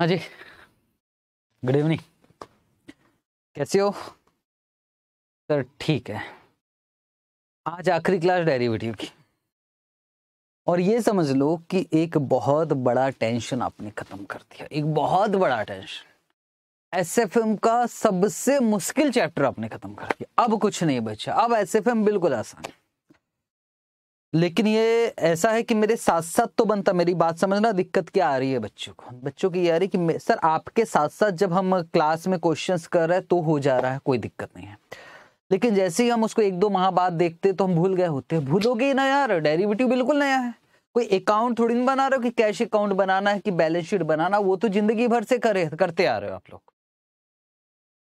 हाँ जी good evening कैसे हो सर ठीक है आज आखिरी क्लास डेरिवेटिव की और ये समझ लो कि एक बहुत बड़ा टेंशन आपने खत्म कर दिया एक बहुत बड़ा टेंशन एस एफ एम का सबसे मुश्किल चैप्टर आपने खत्म कर दिया अब कुछ नहीं बचा अब एस एफ एम बिल्कुल आसान है लेकिन ये ऐसा है कि मेरे साथ साथ तो बनता मेरी बात समझना दिक्कत क्या आ रही है बच्चों को बच्चों की ये आ रही है कि सर आपके साथ साथ जब हम क्लास में क्वेश्चंस कर रहे हैं तो हो जा रहा है कोई दिक्कत नहीं है लेकिन जैसे ही हम उसको एक दो माह बाद देखते तो हम भूल गए होते हैं भूलोगे ना यार डेरिवेटिव बिल्कुल नया है कोई अकाउंट थोड़ी नहीं बना रहे हो कि कैश अकाउंट बनाना है कि बैलेंस शीट बनाना वो तो जिंदगी भर से करे करते आ रहे हो आप लोग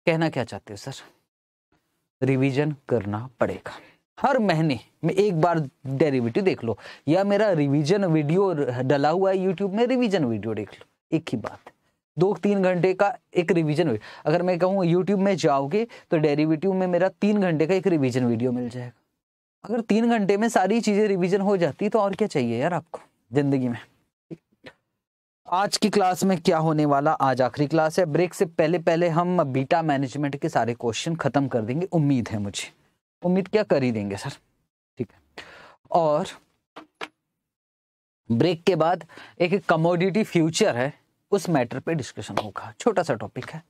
कहना क्या चाहते हो सर रिविजन करना पड़ेगा हर महीने में एक बार डेरिवेटिव देख लो या मेरा रिवीजन वीडियो डला हुआ है यूट्यूब में रिवीजन वीडियो देख लो एक ही बात दो तीन घंटे का एक रिवीजन अगर मैं कहूँ यूट्यूब में जाओगे तो डेरिवेटिव में मेरा तीन घंटे का एक रिवीजन वीडियो मिल जाएगा अगर तीन घंटे में सारी चीज़ें रिवीजन हो जाती तो और क्या चाहिए यार आपको ज़िंदगी में आज की क्लास में क्या होने वाला आज आखिरी क्लास है ब्रेक से पहले पहले हम बीटा मैनेजमेंट के सारे क्वेश्चन ख़त्म कर देंगे उम्मीद है मुझे उम्मीद क्या कर ही देंगे सर ठीक है और ब्रेक के बाद एक कमोडिटी फ्यूचर है उस मैटर पे डिस्कशन होगा छोटा सा टॉपिक है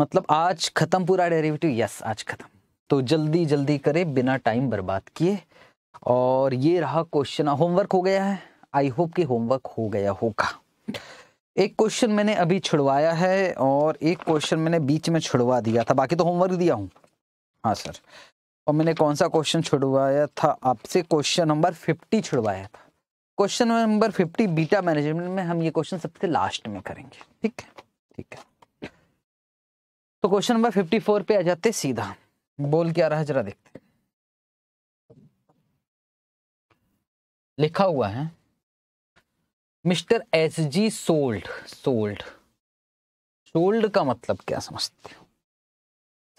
मतलब आज खत्म पूरा डेरिवेटिव यस आज खत्म तो जल्दी जल्दी करें बिना टाइम बर्बाद किए और ये रहा क्वेश्चन होमवर्क हो गया है आई होप कि होमवर्क हो गया होगा एक क्वेश्चन मैंने अभी छुड़वाया है और एक क्वेश्चन मैंने बीच में छुड़वा दिया था बाकी तो होमवर्क दिया हूँ हाँ सर और मैंने कौन सा क्वेश्चन छुड़वाया था आपसे क्वेश्चन नंबर फिफ्टी छुड़वाया था क्वेश्चन नंबर फिफ्टी बीटा मैनेजमेंट में हम ये क्वेश्चन सबसे लास्ट में करेंगे ठीक है ठीक है तो क्वेश्चन नंबर फिफ्टी फोर पे आ जाते सीधा बोल क्या रहा जरा देखते लिखा हुआ है mister S G sold sold sold का मतलब क्या समझते हो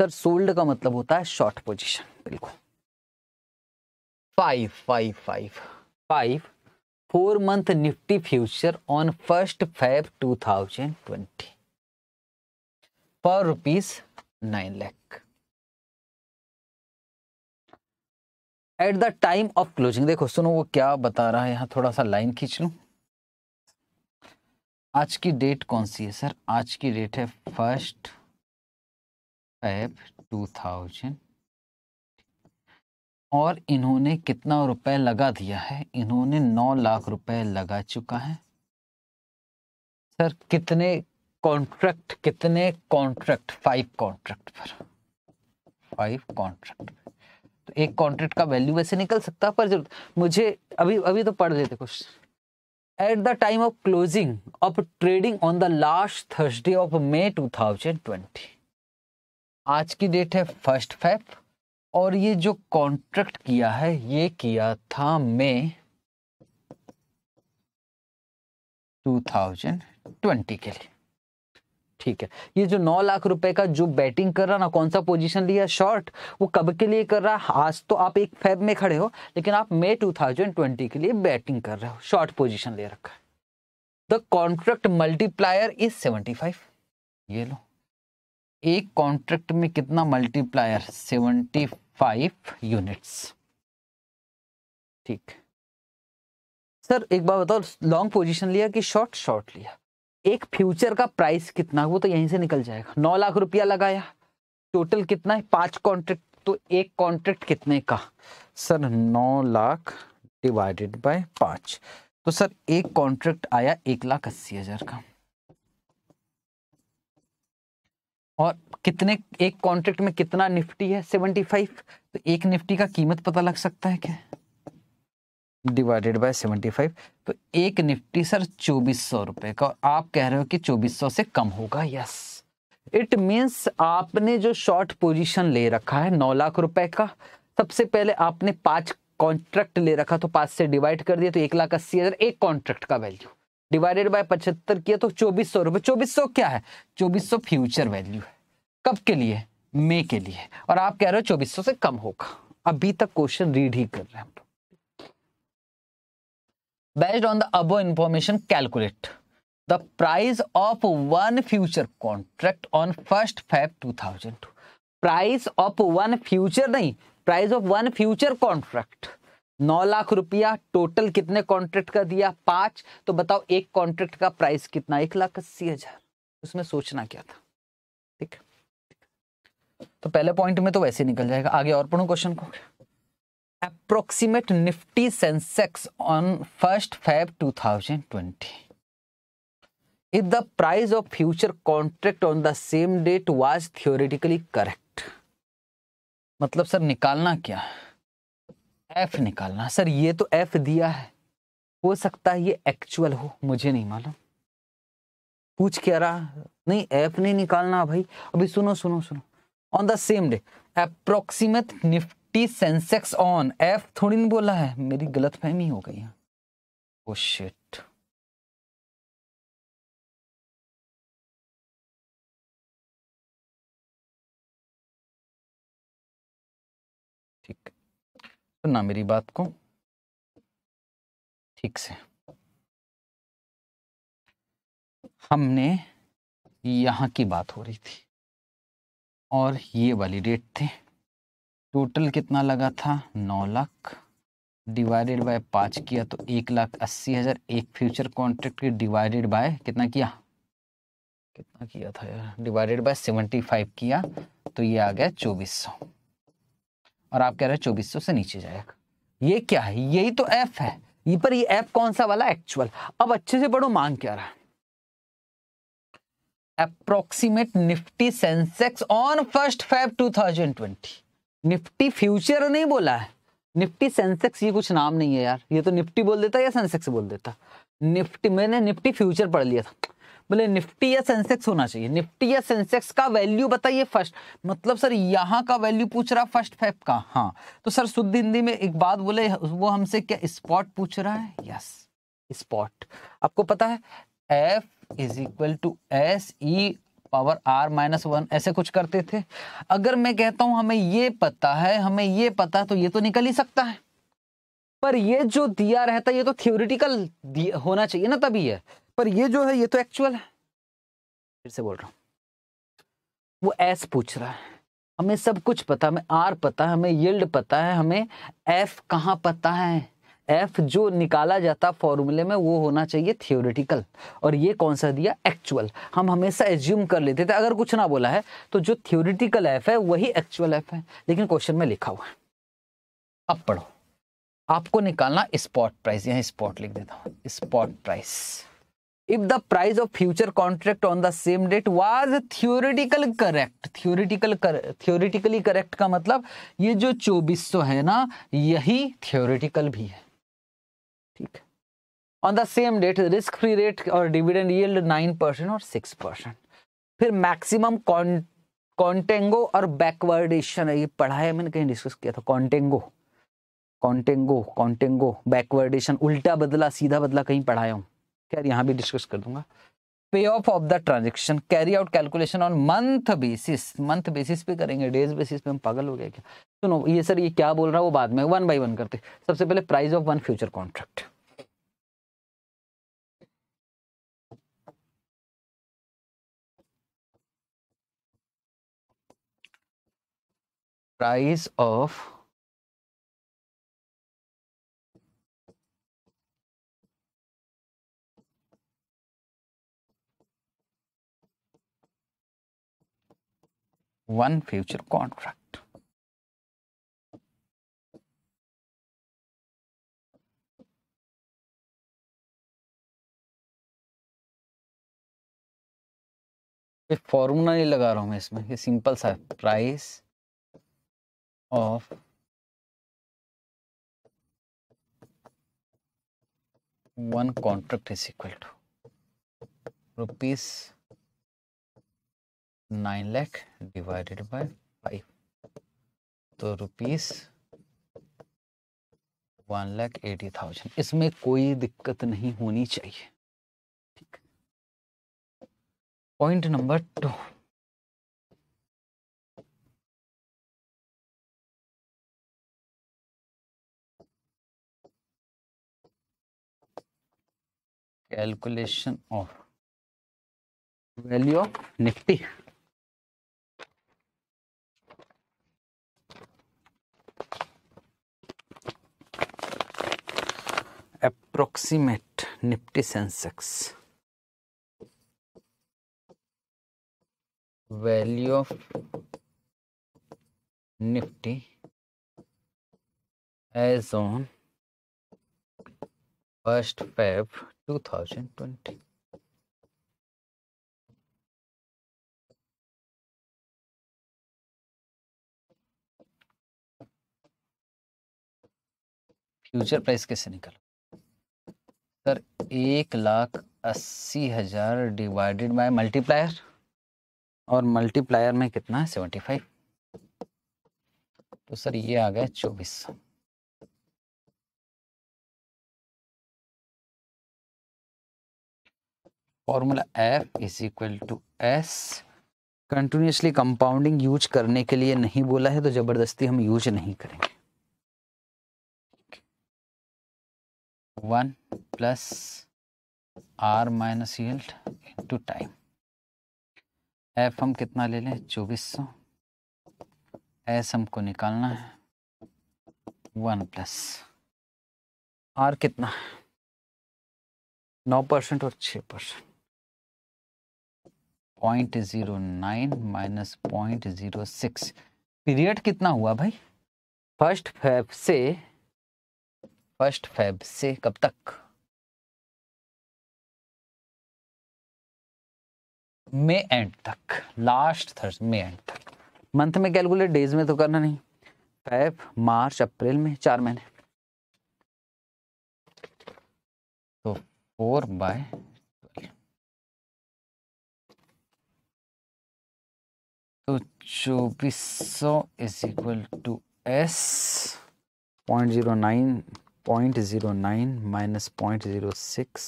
सर सोल्ड का मतलब होता है शॉर्ट पोजीशन बिल्कुल five five five five four month Nifty future on first five two thousand twenty पर rupees nine lakh at the time of closing देखो सुनो वो क्या बता रहा है यहां थोड़ा सा लाइन खींच लू आज की डेट कौन सी है सर आज की डेट है फर्स्ट एफ टू थाउजेंड और इन्होंने कितना रुपए लगा दिया है इन्होंने नौ लाख रुपए लगा चुका है सर कितने कॉन्ट्रैक्ट कितने कॉन्ट्रैक्ट फाइव कॉन्ट्रैक्ट पर फाइव कॉन्ट्रैक्ट तो एक कॉन्ट्रैक्ट का वैल्यू वैसे निकल सकता पर जरूर मुझे अभी अभी तो पढ़ लेते कुछ at the time of closing of trading on the last Thursday of May two thousand twenty आज की डेट है फर्स्ट फेफ और ये जो कॉन्ट्रैक्ट किया है ये किया था मई 2020 के लिए ठीक है ये जो नौ लाख रुपए का जो बैटिंग कर रहा ना कौन सा पोजीशन लिया शॉर्ट वो कब के लिए कर रहा आज तो आप एक फेब में खड़े हो लेकिन आप मई 2020 के लिए बैटिंग कर रहे हो शॉर्ट पोजीशन ले रखा है द कॉन्ट्रैक्ट मल्टीप्लायर इज 75 ये लो एक कॉन्ट्रैक्ट में कितना मल्टीप्लायर 75 यूनिट्स ठीक सर एक बार बताओ लॉन्ग पोजीशन लिया कि शॉर्ट शॉर्ट लिया एक फ्यूचर का प्राइस कितना वो तो यहीं से निकल जाएगा नौ लाख रुपया लगाया टोटल कितना है पांच कॉन्ट्रैक्ट तो एक कॉन्ट्रैक्ट कितने का सर नौ लाख डिवाइडेड बाय पांच तो सर एक कॉन्ट्रैक्ट आया एक लाख अस्सी हज़ार का और कितने एक कॉन्ट्रैक्ट में कितना निफ्टी है 75 तो एक निफ्टी का कीमत पता लग सकता है क्या डिवाइडेड बाय 75 तो एक निफ्टी सर चौबीस सौ रुपये का आप कह रहे हो कि चौबीस सौ से कम होगा यस इट मींस आपने जो शॉर्ट पोजीशन ले रखा है नौ लाख रुपए का सबसे पहले आपने पांच कॉन्ट्रैक्ट ले रखा तो पांच से डिवाइड कर दिया तो एक लाख अस्सी हज़ार एक कॉन्ट्रैक्ट का वैल्यू डिवाइडेड बाय पचहत्तर किया तो चौबीस सौ रुपए चौबीस सौ क्या है चौबीस सौ फ्यूचर वैल्यू है कब के लिए मे के लिए और आप कह रहे हो चौबीस सौ से कम होगा अभी तक क्वेश्चन रीड ही कर रहे हैं बेस्ड ऑन द अब information calculate the price of one future contract on first five two thousand price of one future नहीं price of one future contract नौ लाख रुपया टोटल कितने कॉन्ट्रैक्ट का दिया पांच तो बताओ एक कॉन्ट्रैक्ट का प्राइस कितना एक लाख अस्सी हजार उसमें सोचना क्या था ठीक तो पहले पॉइंट में तो वैसे निकल जाएगा आगे और पढ़ो क्वेश्चन को approximate Nifty Sensex on first Feb 2020 if the price of future contract on the same date was theoretically correct मतलब सर निकालना क्या है एफ निकालना सर ये तो एफ दिया है हो सकता है ये एक्चुअल हो मुझे नहीं मालूम पूछ क्या रहा नहीं एफ नहीं निकालना भाई अभी सुनो सुनो सुनो on the same day approximate Nifty Sensex on F थोड़ी नहीं बोला है मेरी गलत फहमी हो गई है ओ oh शिट तो ना मेरी बात को ठीक से हमने यहाँ की बात हो रही थी और ये वाली डेट थी टोटल कितना लगा था नौ लाख डिवाइडेड बाय पाँच किया तो एक लाख अस्सी हज़ार एक फ्यूचर कॉन्ट्रैक्ट की डिवाइडेड बाय कितना किया कितना किया था यार डिवाइडेड बाय सेवेंटी फाइव किया तो ये आ गया चौबीस सौ और आप कह रहे हैं चौबीस से नीचे जाएगा ये क्या है यही तो एफ है ये पर ये एफ कौन सा वाला एक्चुअल अब अच्छे से पढ़ो मांग क्या रहा है approximate Nifty Sensex on first thousand twenty Nifty future नहीं बोला है निफ्टी सेंसेक्स ये कुछ नाम नहीं है यार ये तो निफ्टी बोल देता या सेंसेक्स बोल देता निफ्टी मैंने निफ्टी फ्यूचर पढ़ लिया था बोले निफ्टी या सेंसेक्स होना चाहिए निफ्टी या सेंसेक्स का वैल्यू बताइए फर्स्ट मतलब सर यहाँ का वैल्यू पूछ रहा फर्स्ट फैप का हाँ तो सर शुद्ध हिंदी में एक बात बोले वो हमसे क्या स्पॉट पूछ रहा है यस स्पॉट आपको पता है F is equal to S E power R minus one ऐसे कुछ करते थे अगर मैं कहता हूं हमें ये पता है हमें ये पता है तो ये तो निकल ही सकता है पर ये जो दिया रहता है ये तो थ्योरिटिकल होना चाहिए ना तभी है पर ये जो है ये तो एक्चुअल है फिर से बोल रहा हूँ वो एस पूछ रहा है हमें सब कुछ पता हमें आर पता है हमें यल्ड पता है हमें एफ कहाँ पता है एफ जो निकाला जाता फॉर्मूले में वो होना चाहिए थियोरिटिकल और ये कौन सा दिया एक्चुअल हम हमेशा एज्यूम कर लेते थे अगर कुछ ना बोला है तो जो थियोरिटिकल एफ है वही एक्चुअल एफ है लेकिन क्वेश्चन में लिखा हुआ है अब पढ़ो आपको निकालना स्पॉट प्राइस यहाँ स्पॉट लिख देता हूँ spot price the the of future contract on the same date date was theoretical correct theoretical theoretically correct का मतलब ये जो 2400 है ना यही थ्योरिटिकल भी है ठीक है on the same date risk free rate और डिविडेंड यील्ड नाइन परसेंट और सिक्स परसेंट फिर मैक्सिमम कॉन्टेंगो और बैकवर्डेशन ये पढ़ा है मैंने कहीं डिस्कस किया था कॉन्टेंगो कॉन्टेंगो कॉन्टेंगो बैकवर्डेशन उल्टा बदला सीधा बदला कहीं पढ़ाया हूँ खैर यहाँ भी डिस्कस कर दूंगा pay off off the transaction carry out calculation on month basis month basis पे करेंगे डेज बेसिस पे हम पागल हो गया क्या सुनो ये सर ये क्या बोल रहा है वो बाद में वन बाई वन करते सबसे पहले price of one future contract price of one future contract. ये फॉर्मूला नहीं लगा रहा हूं मैं इसमें ये सिंपल सा price of one contract is equal to rupees nine lakh divided by five तो rupees one lakh eighty thousand इसमें कोई दिक्कत नहीं होनी चाहिए ठीक point number two calculation of value of Nifty approximate Nifty Sensex value of Nifty as on first Feb twenty future price कैसे निकालो सर एक लाख अस्सी हज़ार डिवाइडेड बाय मल्टीप्लायर और मल्टीप्लायर में कितना है सेवेंटी फाइव तो सर ये आ गया चौबीस formula F is equal to S continuously compounding use करने के लिए नहीं बोला है तो ज़बरदस्ती हम यूज नहीं करेंगे one plus R minus yield into time F हम कितना ले लें चौबीस सौ एस हमको निकालना है वन प्लस आर कितना है नौ परसेंट और छः percent point zero nine minus point zero six period कितना हुआ भाई फर्स्ट फेब से फर्स्ट फेब से कब तक मे एंड तक लास्ट थर्स मे एंड तक मंथ में कैलकुलेट डेज में तो करना नहीं फेब मार्च अप्रैल में चार महीने तो फोर बाय तो चौबीस सौ is equal to S point zero nine point zero nine minus point zero six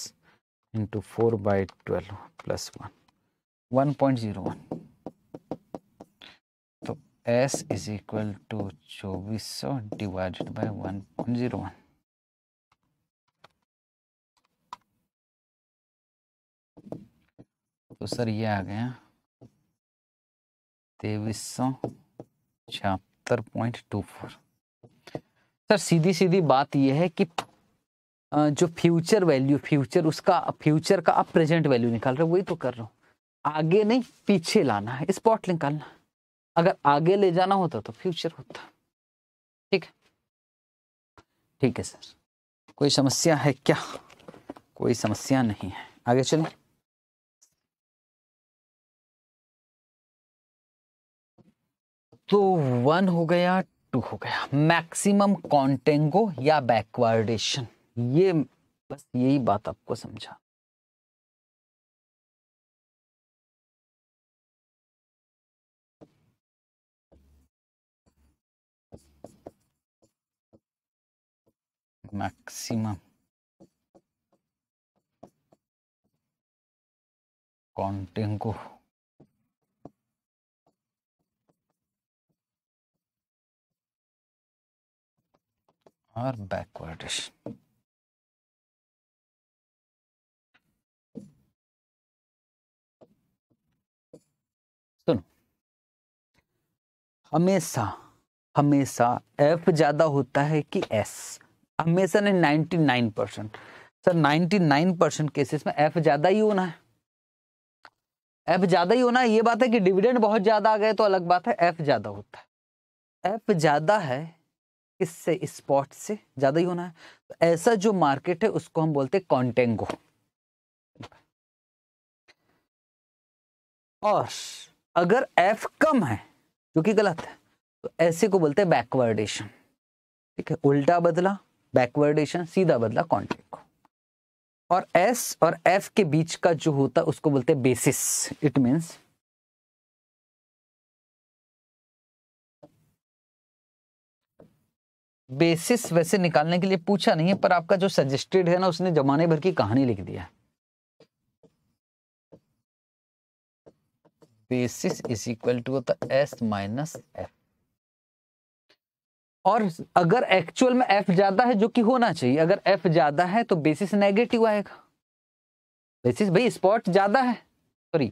into four by twelve plus one one point zero one तो एस इज इक्वल टू चौबीस सौ divided by one point zero one तो sir ये आ गया तेईस सौ छिहत्तर पॉइंट टू फोर सर सीधी सीधी बात यह है कि जो फ्यूचर वैल्यू फ्यूचर उसका फ्यूचर का आप प्रेजेंट वैल्यू निकाल रहे हो वही तो कर रहा हूँ आगे नहीं पीछे लाना है स्पॉट निकालना अगर आगे ले जाना होता तो फ्यूचर होता ठीक है ठीक है सर कोई समस्या है क्या कोई समस्या नहीं है आगे चलें तो वन हो गया टू हो गया मैक्सिमम कॉन्टेंगो या बैकवर्डेशन ये बस यही बात आपको समझा मैक्सिमम कॉन्टेंगो और बैकवर्ड सुनो हमेशा हमेशा एफ ज्यादा होता है कि एस हमेशा नहीं ninety nine percent sir ninety nine percent cases में एफ ज्यादा ही होना है एफ ज्यादा ही होना है ये बात है कि डिविडेंड बहुत ज्यादा आ गए तो अलग बात है एफ ज्यादा होता है एफ ज्यादा है किससे स्पॉट से ज़्यादा ही होना है तो ऐसा जो मार्केट है उसको हम बोलते हैं कॉन्टेंगो और अगर एफ कम है जो कि गलत है तो ऐसे को बोलते हैं बैकवर्डेशन ठीक है उल्टा बदला बैकवर्डेशन सीधा बदला कॉन्टेंगो और एस और एफ के बीच का जो होता है उसको बोलते हैं बेसिस इट मीन्स बेसिस वैसे निकालने के लिए पूछा नहीं है पर आपका जो सजेस्टेड है ना उसने जमाने भर की कहानी लिख दिया बेसिस इज इक्वल टू होता एस माइनस एफ और अगर एक्चुअल में एफ ज्यादा है जो कि होना चाहिए अगर एफ ज्यादा है तो बेसिस नेगेटिव आएगा बेसिस भाई स्पॉट ज्यादा है सॉरी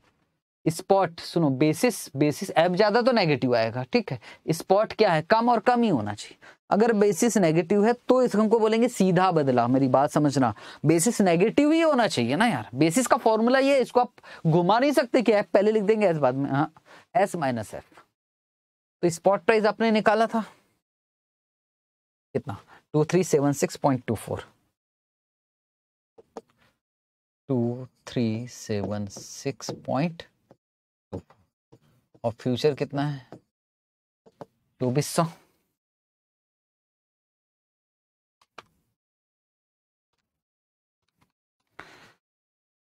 स्पॉट सुनो बेसिस बेसिस एप ज़्यादा तो नेगेटिव आएगा ठीक है स्पॉट क्या है कम और कम ही होना चाहिए अगर बेसिस नेगेटिव है तो इसको हमको बोलेंगे सीधा बदला मेरी बात समझना बेसिस नेगेटिव ही होना चाहिए ना यार बेसिस का फॉर्मूला ये इसको आप घुमा नहीं सकते कि एफ पहले लिख देंगे एस बाद में हाँ एस माइनस एफ तो स्पॉट प्राइस आपने निकाला था कितना two three seven six point two four two three seven six point और फ्यूचर कितना है चौबीस सौ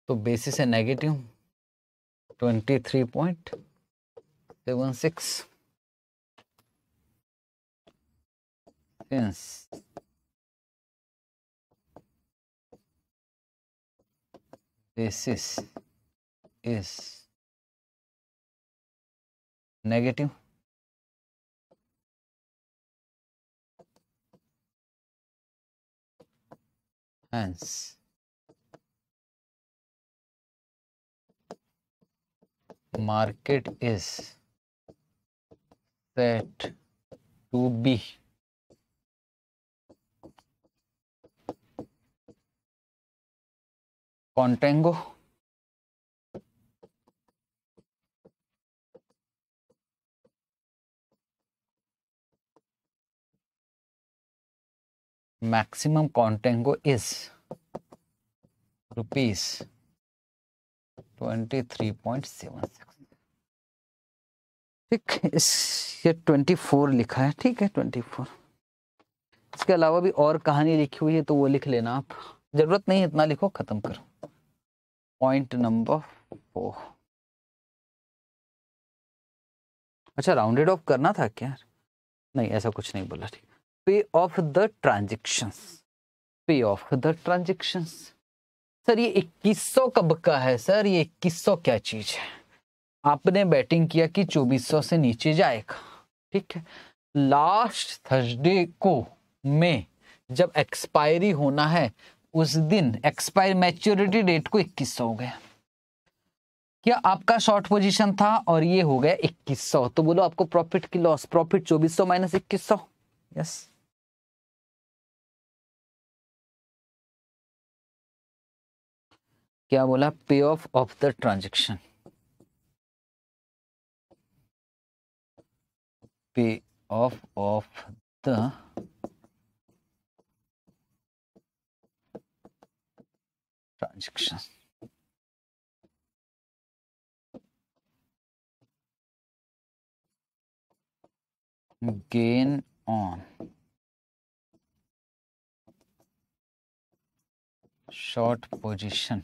तो बेसिस है negative twenty three point seven six basis is negative hence market is set to be contango maximum contango is rupees twenty three point seven six ठीक इस ये ट्वेंटी फोर लिखा है ठीक है ट्वेंटी फोर इसके अलावा भी और कहानी लिखी हुई है तो वो लिख लेना आप जरूरत नहीं इतना लिखो खत्म करो पॉइंट नंबर फोर अच्छा राउंडेड ऑफ करना था क्या नहीं ऐसा कुछ नहीं बोला ठीक pay off the transactions pay off the transaction sir ये 2100 कब का है सर ये 2100 क्या चीज है आपने बैटिंग किया कि 2400 से नीचे जाएगा ठीक है लास्ट थर्सडे को में जब एक्सपायरी होना है उस दिन एक्सपायर मैच्योरिटी डेट को 2100 हो गया क्या आपका शॉर्ट पोजीशन था और ये हो गया 2100 तो बोलो आपको प्रॉफिट की लॉस प्रॉफिट 2400 माइनस 2100 Yes क्या बोला pay off off the transaction pay off off the transaction gain on. short position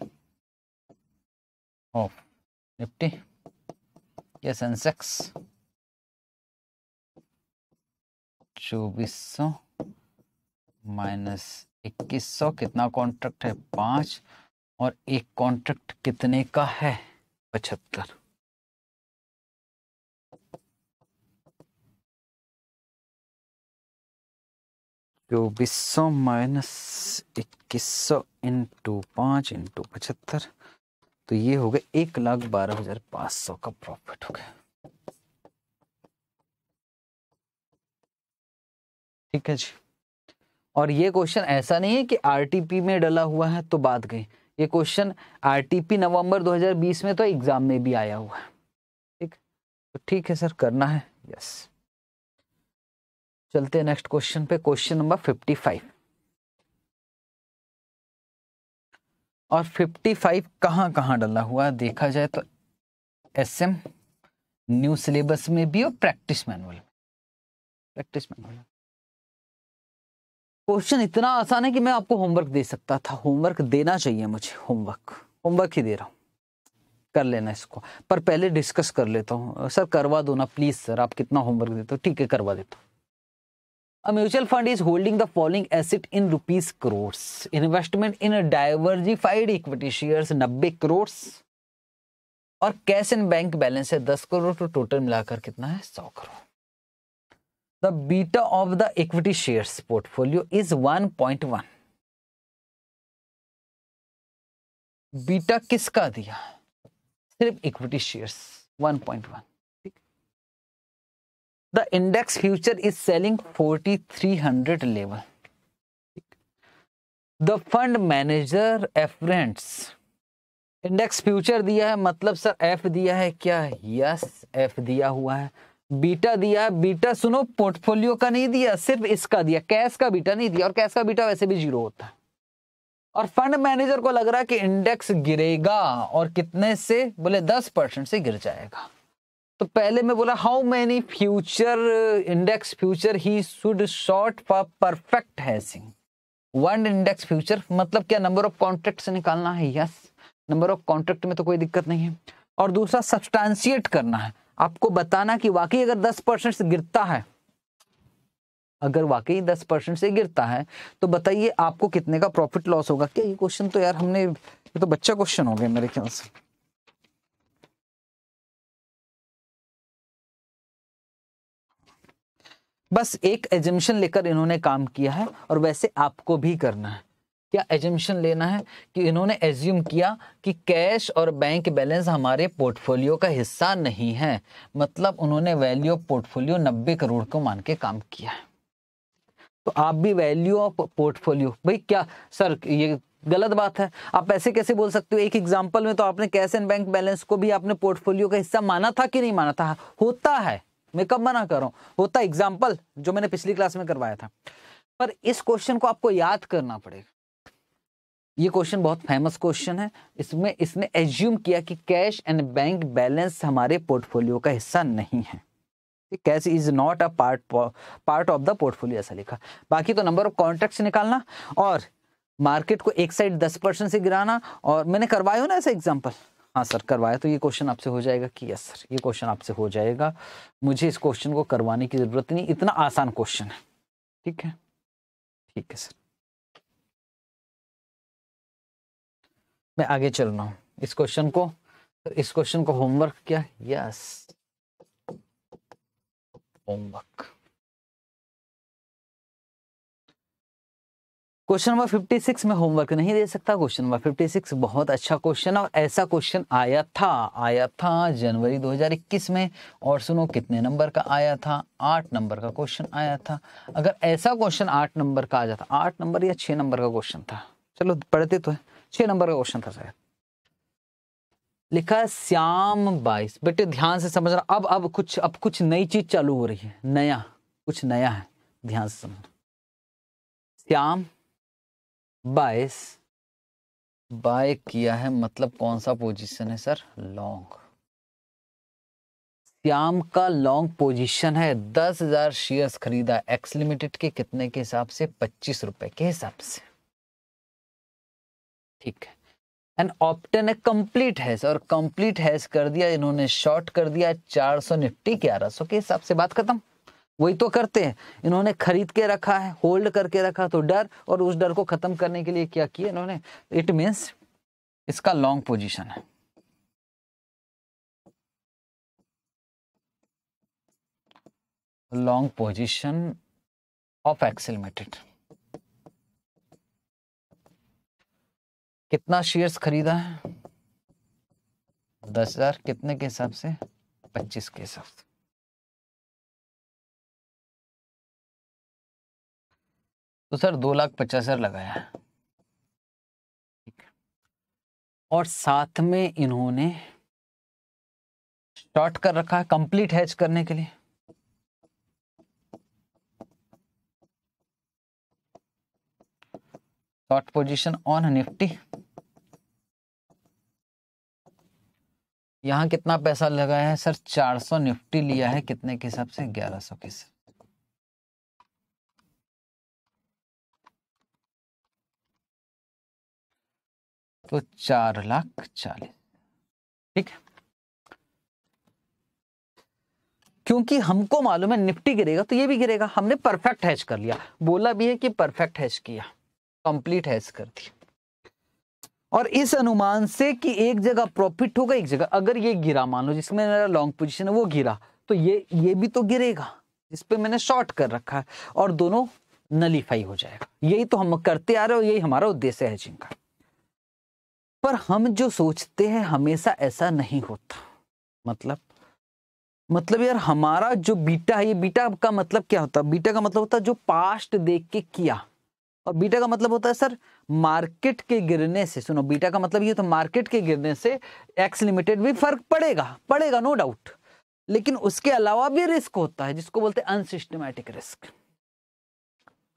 of oh, Nifty. Yes, and six. चौबीस सौ माइनस इक्कीस सौ कितना कॉन्ट्रैक्ट है पांच और एक कॉन्ट्रैक्ट कितने का है पचहत्तर चौबीस सौ माइनस इक्कीस सौ इंटू पाँच इंटू पचहत्तर तो ये हो गया एक लाख बारह हजार पाँच सौ का प्रॉफिट हो गया ठीक है जी और ये क्वेश्चन ऐसा नहीं है कि आरटीपी में डला हुआ है तो बात गई ये क्वेश्चन आरटीपी नवंबर 2020 में तो एग्जाम में भी आया हुआ है ठीक तो ठीक है सर करना है यस चलते हैं नेक्स्ट क्वेश्चन पे क्वेश्चन नंबर फिफ्टी फाइव और फिफ्टी फाइव कहाँ कहाँ डला हुआ देखा जाए तो एस एम न्यू सिलेबस में भी और practice manual practice manual question इतना आसान है कि मैं आपको होमवर्क दे सकता था होमवर्क देना चाहिए मुझे होमवर्क होमवर्क ही दे रहा हूँ कर लेना इसको पर पहले डिस्कस कर लेता हूँ सर करवा दो ना प्लीज़ सर आप कितना होमवर्क देते हो ठीक है करवा देता A mutual fund is holding the following asset in rupees crores. Investment in a diversified equity shares 90 crores. और कैश एंड बैंक बैलेंस है 10 करोड़ तो टोटल मिलाकर कितना है 100 crore the beta of the equity shares portfolio is 1.1 beta किसका दिया सिर्फ equity shares 1.1 the index future is selling forty three hundred level the fund manager एफरेंट्स इंडेक्स फ्यूचर दिया है मतलब सर एफ दिया है क्या यस एफ दिया हुआ है बीटा दिया बीटा सुनो पोर्टफोलियो का नहीं दिया सिर्फ इसका दिया कैश का बीटा नहीं दिया और कैश का बीटा वैसे भी जीरो होता है और फंड मैनेजर को लग रहा है कि इंडेक्स गिरेगा और कितने से बोले दस परसेंट से गिर जाएगा तो पहले मैं बोला how many future index future ही should short for perfect hedging one index future मतलब क्या नंबर ऑफ कॉन्ट्रैक्ट से निकालना है यस नंबर ऑफ कॉन्ट्रैक्ट में तो कोई दिक्कत नहीं है और दूसरा सब्सटांशिएट करना है आपको बताना कि वाकई अगर दस परसेंट से गिरता है अगर वाकई दस परसेंट से गिरता है तो बताइए आपको कितने का प्रॉफिट लॉस होगा क्या ये क्वेश्चन तो यार हमने ये तो बच्चा क्वेश्चन हो गया मेरे ख्याल से बस एक एजम्पन लेकर इन्होंने काम किया है और वैसे आपको भी करना है क्या एजम्पन लेना है कि इन्होंने एज्यूम किया कि कैश और बैंक बैलेंस हमारे पोर्टफोलियो का हिस्सा नहीं है मतलब उन्होंने वैल्यू ऑफ पोर्टफोलियो नब्बे करोड़ को मान के काम किया है तो आप भी वैल्यू ऑफ पोर्टफोलियो भाई क्या सर ये गलत बात है आप ऐसे कैसे बोल सकते हो एक एग्जाम्पल में तो आपने कैश एंड बैंक बैलेंस को भी आपने पोर्टफोलियो का हिस्सा माना था कि नहीं माना था होता है मैं कब मना कर रहा हूँ होता एग्जाम्पल जो मैंने पिछली क्लास में करवाया था पर इस क्वेश्चन को आपको याद करना पड़ेगा ये क्वेश्चन बहुत फेमस क्वेश्चन है इसमें इसने एज्यूम किया कि कैश एंड बैंक बैलेंस हमारे पोर्टफोलियो का हिस्सा नहीं है cash is not a part part of the portfolio ऐसा लिखा बाकी तो नंबर ऑफ कॉन्ट्रैक्ट निकालना और मार्केट को एक साइड दस परसेंट से गिराना और मैंने करवाया ना ऐसा एग्जाम्पल हाँ सर करवाया तो ये क्वेश्चन आपसे हो जाएगा कि यस सर ये क्वेश्चन आपसे हो जाएगा मुझे इस क्वेश्चन को करवाने की ज़रूरत नहीं इतना आसान क्वेश्चन है ठीक है ठीक है सर मैं आगे चल रहा हूँ इस क्वेश्चन को तो इस क्वेश्चन को होमवर्क क्या यस होमवर्क क्वेश्चन नंबर 56 में होमवर्क नहीं दे सकता क्वेश्चन नंबर 56 बहुत अच्छा क्वेश्चन और ऐसा क्वेश्चन आया था आया था जनवरी 2021 में और सुनो कितने नंबर का आया था आठ नंबर का क्वेश्चन आया था अगर ऐसा क्वेश्चन आठ नंबर का आ जाता आठ नंबर या छः नंबर का क्वेश्चन था चलो पढ़ते तो है छः नंबर का क्वेश्चन था शायद लिखा श्याम बाईस बेटे ध्यान से समझ रहा अब अब कुछ अब कुछ नई चीज चालू हो रही है नया कुछ नया है ध्यान से समझ श्याम बाइस बाय किया है मतलब कौन सा पोजीशन है सर लॉन्ग श्याम का लॉन्ग पोजीशन है दस हजार शेयर्स खरीदा एक्स लिमिटेड के कितने के हिसाब से पच्चीस रुपए के हिसाब से ठीक है एंड ऑप्टन है कंप्लीट है और कंप्लीट हैस कर दिया इन्होंने शॉर्ट कर दिया चार सौ निफ्टी ग्यारह सौ के हिसाब से बात खत्म वही तो करते हैं इन्होंने खरीद के रखा है होल्ड करके रखा तो डर और उस डर को खत्म करने के लिए क्या किया इन्होंने इट मीन्स इसका लॉन्ग पोजिशन है लॉन्ग पोजिशन ऑफ एक्सिलमेटेड कितना शेयर्स खरीदा है दस हजार कितने के हिसाब से पच्चीस के हिसाब से तो सर दो लाख पचास हजार लगाया है और साथ में इन्होंने स्टार्ट कर रखा है कंप्लीट हैच करने के लिए शॉर्ट पोजीशन ऑन निफ्टी यहां कितना पैसा लगाया है सर 400 निफ्टी लिया है कितने के हिसाब से 1100 के हिसाब तो चार लाख चालीस ठीक है क्योंकि हमको मालूम है निफ्टी गिरेगा तो ये भी गिरेगा हमने परफेक्ट हैच कर लिया बोला भी है कि परफेक्ट हैच किया कंप्लीट हैच कर दिया और इस अनुमान से कि एक जगह प्रॉफिट होगा एक जगह अगर ये गिरा मान लो जिसमें मेरा लॉन्ग पोजीशन है वो गिरा तो ये ये भी तो गिरेगा जिसपे मैंने शॉर्ट कर रखा है और दोनों नलीफाई हो जाएगा यही तो हम करते आ रहे हो यही हमारा उद्देश्य है हैचिंग पर हम जो सोचते हैं हमेशा ऐसा नहीं होता मतलब मतलब यार हमारा जो बीटा है ये बीटा का मतलब क्या होता है बीटा का मतलब होता है जो पास्ट देख के किया और बीटा का मतलब होता है सर मार्केट के गिरने से सुनो बीटा का मतलब ये तो मार्केट के गिरने से एक्स लिमिटेड भी फर्क पड़ेगा पड़ेगा नो डाउट लेकिन उसके अलावा भी रिस्क होता है जिसको बोलते हैं अनसिस्टमेटिक रिस्क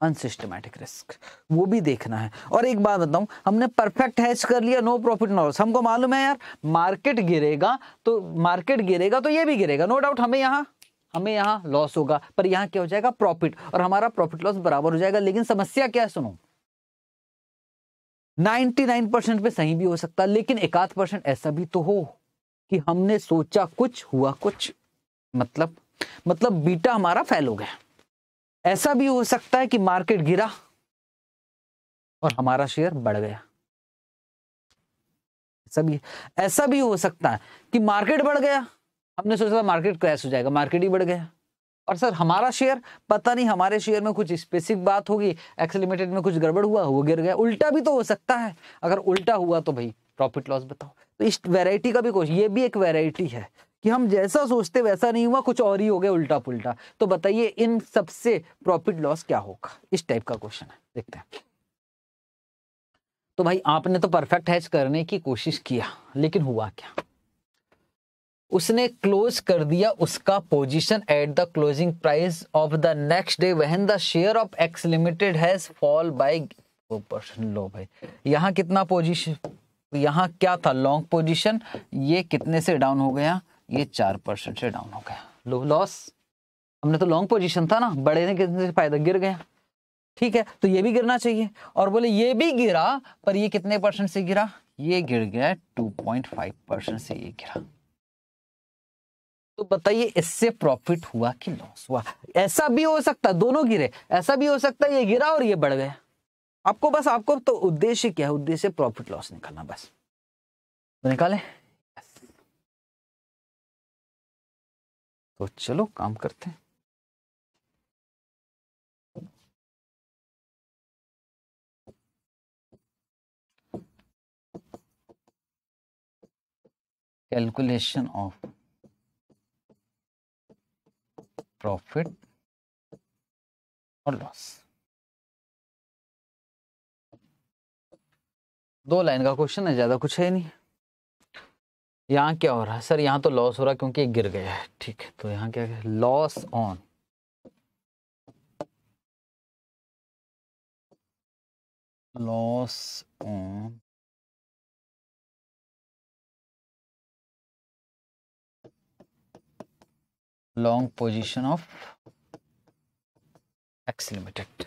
अनसिस्टमेटिक रिस्क वो भी देखना है और एक बात बताऊं हमने परफेक्ट हैच कर लिया नो प्रॉफिट नो लॉस हमको मालूम है यार मार्केट गिरेगा तो मार्केट गिरेगा तो ये भी गिरेगा नो डाउट हमें यहाँ हमें यहाँ लॉस होगा पर यहाँ क्या हो जाएगा प्रॉफिट और हमारा प्रॉफिट लॉस बराबर हो जाएगा लेकिन समस्या क्या है सुनो 99 परसेंट पे सही भी हो सकता है लेकिन एकाध परसेंट ऐसा भी तो हो कि हमने सोचा कुछ हुआ कुछ मतलब मतलब बीटा हमारा फेल हो गया ऐसा भी हो सकता है कि मार्केट गिरा और हमारा शेयर बढ़ गया ऐसा भी ऐसा भी हो सकता है कि मार्केट बढ़ गया हमने सोचा था मार्केट क्रैश हो जाएगा मार्केट ही बढ़ गया और सर हमारा शेयर पता नहीं हमारे शेयर में कुछ स्पेसिफिक बात होगी एक्स लिमिटेड में कुछ गड़बड़ हुआ वो गिर गया उल्टा भी तो हो सकता है अगर उल्टा हुआ तो भाई प्रॉफिट लॉस बताओ तो इस वेराइटी का भी क्वेश्चन ये भी एक वैरायटी है कि हम जैसा सोचते वैसा नहीं हुआ कुछ और ही हो गया उल्टा पुल्टा तो बताइए इन सबसे प्रॉफिट लॉस क्या होगा इस टाइप का क्वेश्चन है देखते हैं तो भाई आपने तो परफेक्ट हैच करने की कोशिश किया लेकिन हुआ क्या उसने क्लोज कर दिया उसका position at the closing price of the next day when the share of X limited has fall by percent लो भाई यहां कितना पोजीशन यहाँ क्या था लॉन्ग पोजीशन ये कितने से डाउन हो गया ये चार परसेंट से डाउन हो गया लो लॉस हमने तो लॉन्ग पोजीशन था ना बड़े ने कितने फायदा गिर गया ठीक है तो ये भी गिरना चाहिए और बोले ये भी गिरा पर ये कितने परसेंट से गिरा ये गिर गया फाइव परसेंट से ये गिरा तो बताइए इससे प्रॉफिट हुआ कि लॉस हुआ ऐसा भी हो सकता दोनों गिरे ऐसा भी हो सकता ये गिरा और ये बढ़ गया आपको बस आपको तो उद्देश्य क्या है उद्देश्य प्रॉफिट लॉस निकालना बस तो निकाले तो चलो काम करते हैं कैलकुलेशन ऑफ प्रॉफिट और लॉस दो लाइन का क्वेश्चन है ज्यादा कुछ है नहीं यहाँ क्या हो रहा है सर यहाँ तो लॉस हो रहा है क्योंकि गिर गया है ठीक है तो यहाँ क्या loss on loss on long position of X limited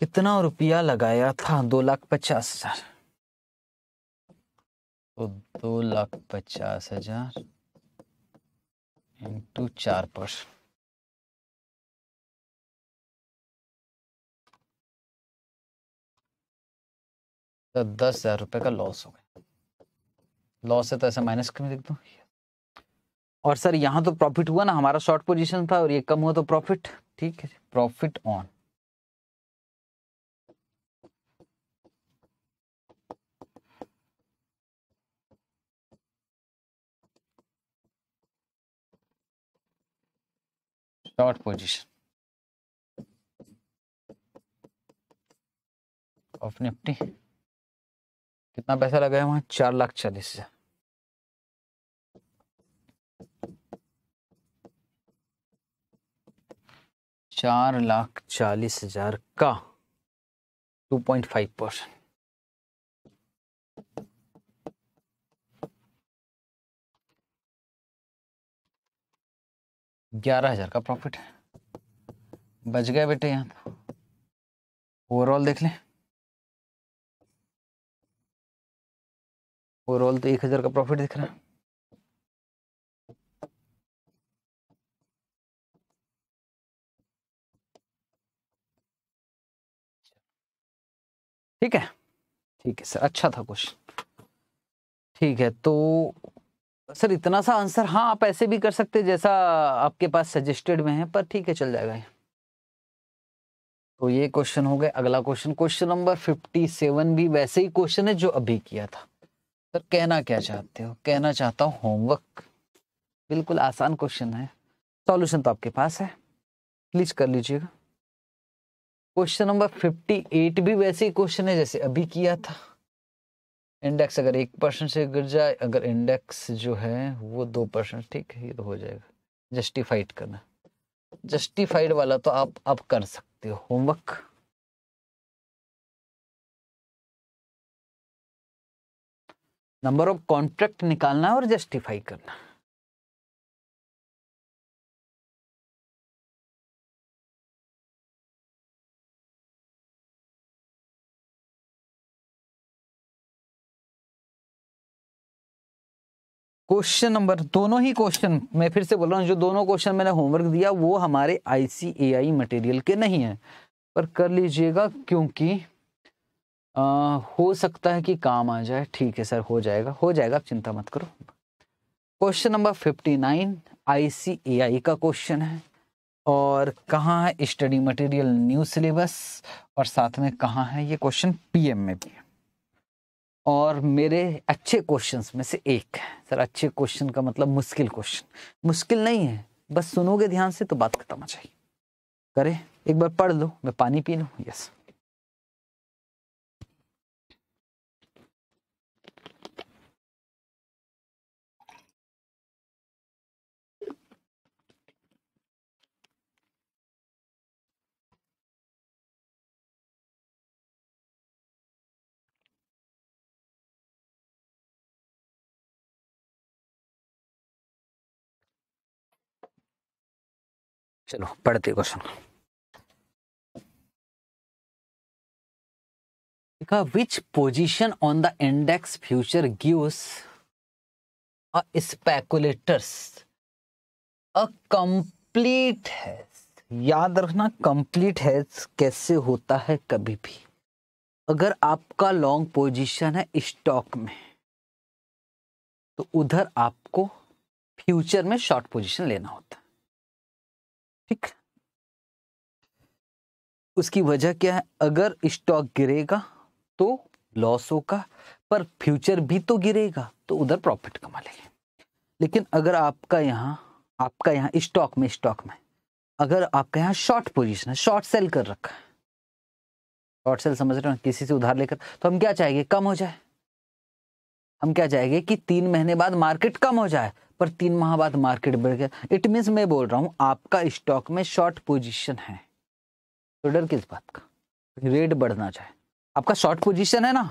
कितना रुपया लगाया था दो लाख पचास हजार तो दो लाख पचास हजार इंटू चार परसेंट तो दस हजार रुपये का लॉस हो गया लॉस है तो ऐसा माइनस कर देख दो और सर यहाँ तो प्रॉफिट हुआ ना हमारा शॉर्ट पोजीशन था और ये कम हुआ तो प्रॉफिट ठीक है profit on short position of Nifty कितना पैसा लगाया वहां चार लाख चालीस हजार चार लाख चालीस हजार का टू पॉइंट फाइव परसेंट ग्यारह हज़ार का प्रॉफिट है बच गए बेटे यहाँ ओवरऑल तो। देख लें ओवरऑल तो एक हज़ार का प्रॉफिट दिख रहा है ठीक है ठीक है सर अच्छा था कुछ ठीक है तो सर इतना सा आंसर हाँ आप ऐसे भी कर सकते जैसा आपके पास सजेस्टेड में है पर ठीक है चल जाएगा ये तो ये क्वेश्चन हो गए अगला question question number fifty seven भी वैसे ही क्वेश्चन है जो अभी किया था सर कहना क्या चाहते हो कहना चाहता हूँ होमवर्क बिल्कुल आसान क्वेश्चन है सॉल्यूशन तो आपके पास है प्लीज कर लीजिएगा क्वेश्चन नंबर फिफ्टी एट भी वैसे ही क्वेश्चन है जैसे अभी किया था इंडेक्स अगर एक परसेंट से गिर जाए अगर इंडेक्स जो है वो दो परसेंट ठीक है ये तो हो जाएगा जस्टिफाइड करना जस्टिफाइड वाला तो आप अब कर सकते हो होमवर्क नंबर ऑफ कॉन्ट्रैक्ट निकालना और जस्टिफाई करना क्वेश्चन नंबर दोनों ही क्वेश्चन मैं फिर से बोल रहा हूँ जो दोनों क्वेश्चन मैंने होमवर्क दिया वो हमारे आईसीएआई मटेरियल के नहीं है पर कर लीजिएगा क्योंकि आ, हो सकता है कि काम आ जाए ठीक है सर हो जाएगा हो जाएगा आप चिंता मत करो question number fifty nine I का क्वेश्चन है और कहाँ है स्टडी मटेरियल न्यू सिलेबस और साथ में कहाँ है ये क्वेश्चन पीएम में भी है और मेरे अच्छे क्वेश्चंस में से एक है सर अच्छे क्वेश्चन का मतलब मुश्किल क्वेश्चन मुश्किल नहीं है बस सुनोगे ध्यान से तो बात खत्म हो जाएगी करे एक बार पढ़ लो मैं पानी पी लूँ यस चलो पढ़ते क्वेश्चन का which position on the index future gives a speculators a complete है याद रखना कंप्लीट है कैसे होता है कभी भी अगर आपका लॉन्ग पोजिशन है स्टॉक में तो उधर आपको फ्यूचर में शॉर्ट पोजिशन लेना होता है ठीक उसकी वजह क्या है अगर स्टॉक गिरेगा तो लॉस होगा पर फ्यूचर भी तो गिरेगा तो उधर प्रॉफिट कमा लेंगे लेकिन अगर आपका यहाँ आपका यहाँ स्टॉक में स्टॉक में अगर आपका यहाँ शॉर्ट पोजीशन है शॉर्ट सेल कर रखा है शॉर्ट सेल समझ रहे हो किसी से उधार लेकर तो हम क्या चाहेंगे कम हो जाए हम क्या चाहेंगे कि तीन महीने बाद मार्केट कम हो जाए पर तीन माह बाद मार्केट बढ़ गया इट मीन्स मैं बोल रहा हूँ आपका स्टॉक में शॉर्ट पोजिशन है तो डर किस बात का रेट बढ़ना चाहे आपका शॉर्ट पोजिशन है ना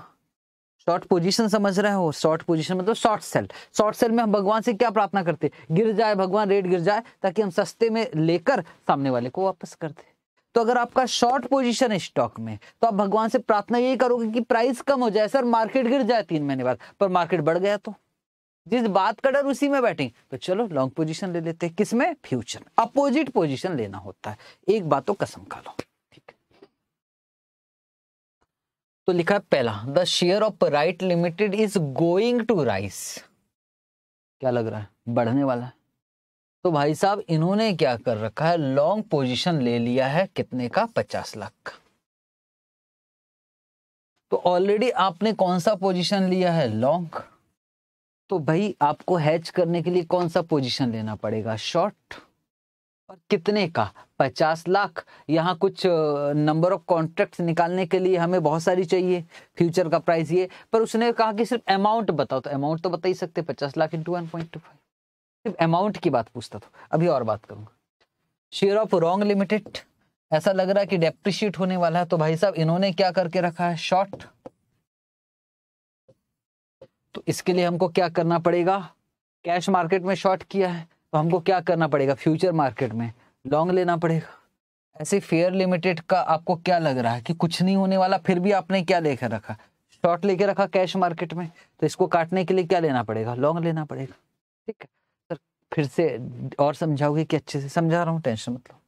शॉर्ट पोजीशन समझ रहे हो शॉर्ट पोजीशन मतलब शॉर्ट सेल शॉर्ट सेल में हम भगवान से क्या प्रार्थना करते गिर जाए भगवान रेट गिर जाए ताकि हम सस्ते में लेकर सामने वाले को वापस कर दे तो अगर आपका शॉर्ट पोजीशन है स्टॉक में तो आप भगवान से प्रार्थना यही करोगे कि प्राइस कम हो जाए सर मार्केट गिर जाए तीन महीने बाद पर मार्केट बढ़ गया तो जिस बात का डर उसी में बैठेंगे तो चलो लॉन्ग पोजीशन ले लेते हैं किसमें फ्यूचर अपोजिट पोजीशन लेना होता है एक बात तो कसम खा लो ठीक तो लिखा है पहला the share of Right limited is going to rise क्या लग रहा है बढ़ने वाला है तो भाई साहब इन्होंने क्या कर रखा है लॉन्ग पोजीशन ले लिया है कितने का पचास लाख तो ऑलरेडी आपने कौन सा पोजीशन लिया है लॉन्ग तो भाई आपको हैच करने के लिए कौन सा पोजीशन लेना पड़ेगा शॉर्ट और कितने का पचास लाख यहाँ कुछ नंबर ऑफ कॉन्ट्रैक्ट निकालने के लिए हमें बहुत सारी चाहिए फ्यूचर का प्राइस ये पर उसने कहा कि सिर्फ अमाउंट बताओ तो अमाउंट तो बता ही सकते पचास lakh into one point two five सिर्फ अमाउंट की बात पूछता था अभी और बात करूँगा शेयर ऑफ रॉन्ग लिमिटेड ऐसा लग रहा है कि डेप्रिशिएट होने वाला है तो भाई साहब इन्होंने क्या करके रखा है शॉर्ट तो इसके लिए हमको क्या करना पड़ेगा कैश मार्केट में शॉर्ट किया है तो हमको क्या करना पड़ेगा फ्यूचर मार्केट में लॉन्ग लेना पड़ेगा ऐसे फेयर लिमिटेड का आपको क्या लग रहा है कि कुछ नहीं होने वाला फिर भी आपने क्या लेकर रखा शॉर्ट लेके रखा कैश मार्केट में तो इसको काटने के लिए क्या लेना पड़ेगा लॉन्ग लेना पड़ेगा ठीक है सर फिर से और समझाओगे कि अच्छे से समझा रहा हूँ टेंशन मतलब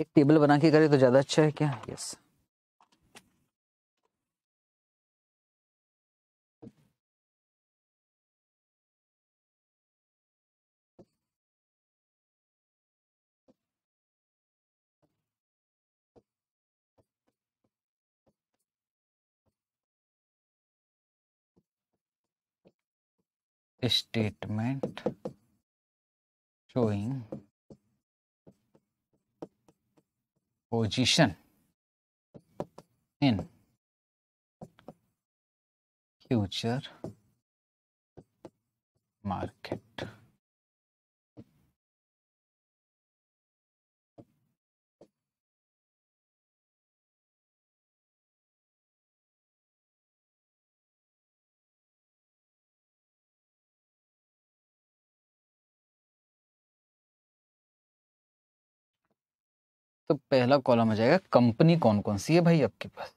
एक टेबल बना के करें तो ज़्यादा अच्छा है क्या yes yes. statement showing position in future market. तो पहला कॉलम आ जाएगा कंपनी कौन कौन सी है भाई आपके पास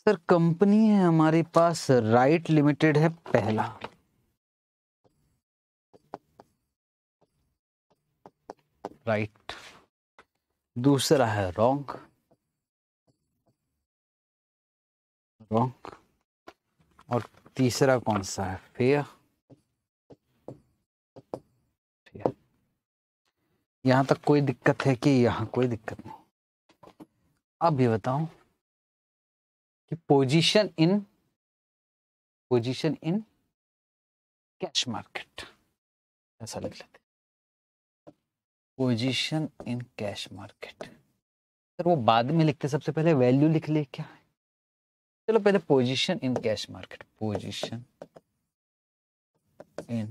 सर कंपनी है हमारे पास राइट लिमिटेड है पहला राइट दूसरा है रॉन्ग रॉन्ग और तीसरा कौन सा है फेयर यहां तक कोई दिक्कत है कि यहां कोई दिक्कत नहीं अब ये बताओ कि position in position in cash market ऐसा लिख लेते position in cash market sir वो बाद में लिखते सबसे पहले वैल्यू लिख ले क्या चलो पहले position in cash market position in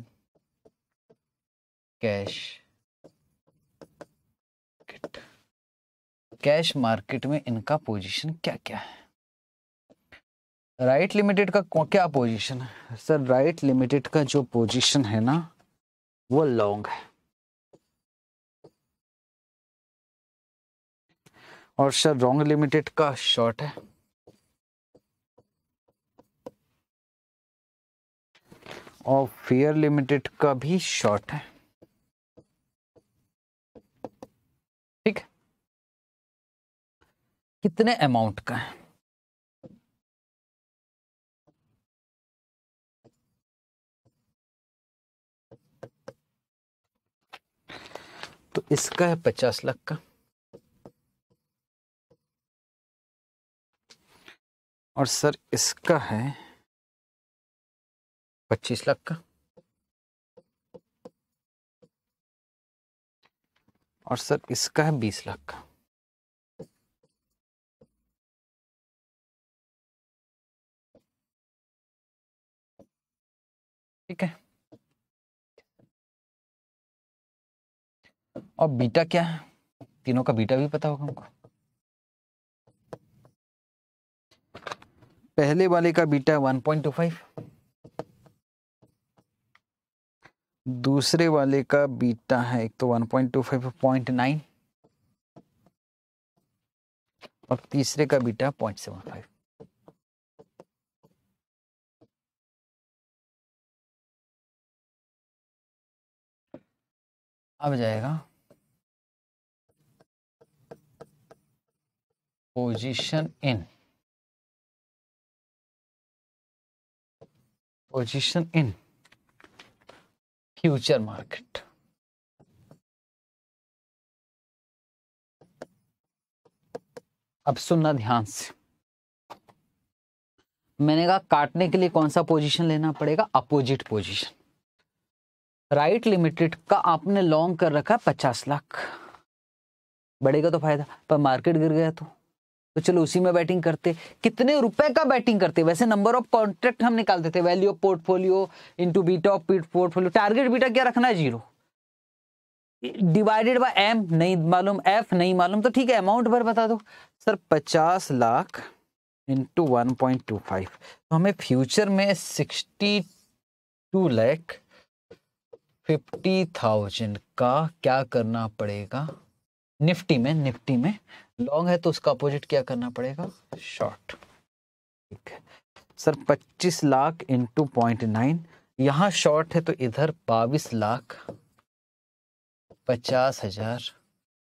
cash market cash market में इनका पोजीशन क्या क्या है राइट लिमिटेड का क्या पोजीशन है सर राइट लिमिटेड का जो पोजीशन है ना वो लॉन्ग है और सर रॉन्ग लिमिटेड का शॉर्ट है ऑफ फेयर लिमिटेड का भी शॉर्ट है ठीक कितने अमाउंट का है तो इसका है पचास लाख का और सर इसका है पच्चीस लाख का और सर इसका है बीस लाख का ठीक है और बीटा क्या है तीनों का बीटा भी पता होगा हमको पहले वाले का बीटा फाइव दूसरे वाले का बीटा है एक तो one point two five point nine और तीसरे का बीटा पॉइंट सेवन फाइव अब जाएगा position in position in future market अब सुनना ध्यान से मैंने कहा काटने के लिए कौन सा पोजीशन लेना पड़ेगा अपोजिट पोजीशन राइट लिमिटेड का आपने लॉन्ग कर रखा है पचास लाख बढ़ेगा तो फायदा पर मार्केट गिर गया तो तो चलो उसी में बैटिंग करते कितने रुपए का बैटिंग करते वैसे नंबर ऑफ कॉन्ट्रैक्ट हम निकालते थे value of portfolio into beta of portfolio target beta क्या रखना है जीरो डिवाइडेड बाय एम नहीं मालूम एफ नहीं मालूम तो ठीक है अमाउंट भर बता दो सर पचास lakh into one point two five तो हमें फ्यूचर में sixty two lakh fifty thousand का क्या करना पड़ेगा निफ्टी में निफ्टी में लॉन्ग है तो उसका अपोजिट क्या करना पड़ेगा शॉर्ट ठीक है sir 25 lakh into point nine यहाँ शॉर्ट है तो इधर 22 लाख पचास हजार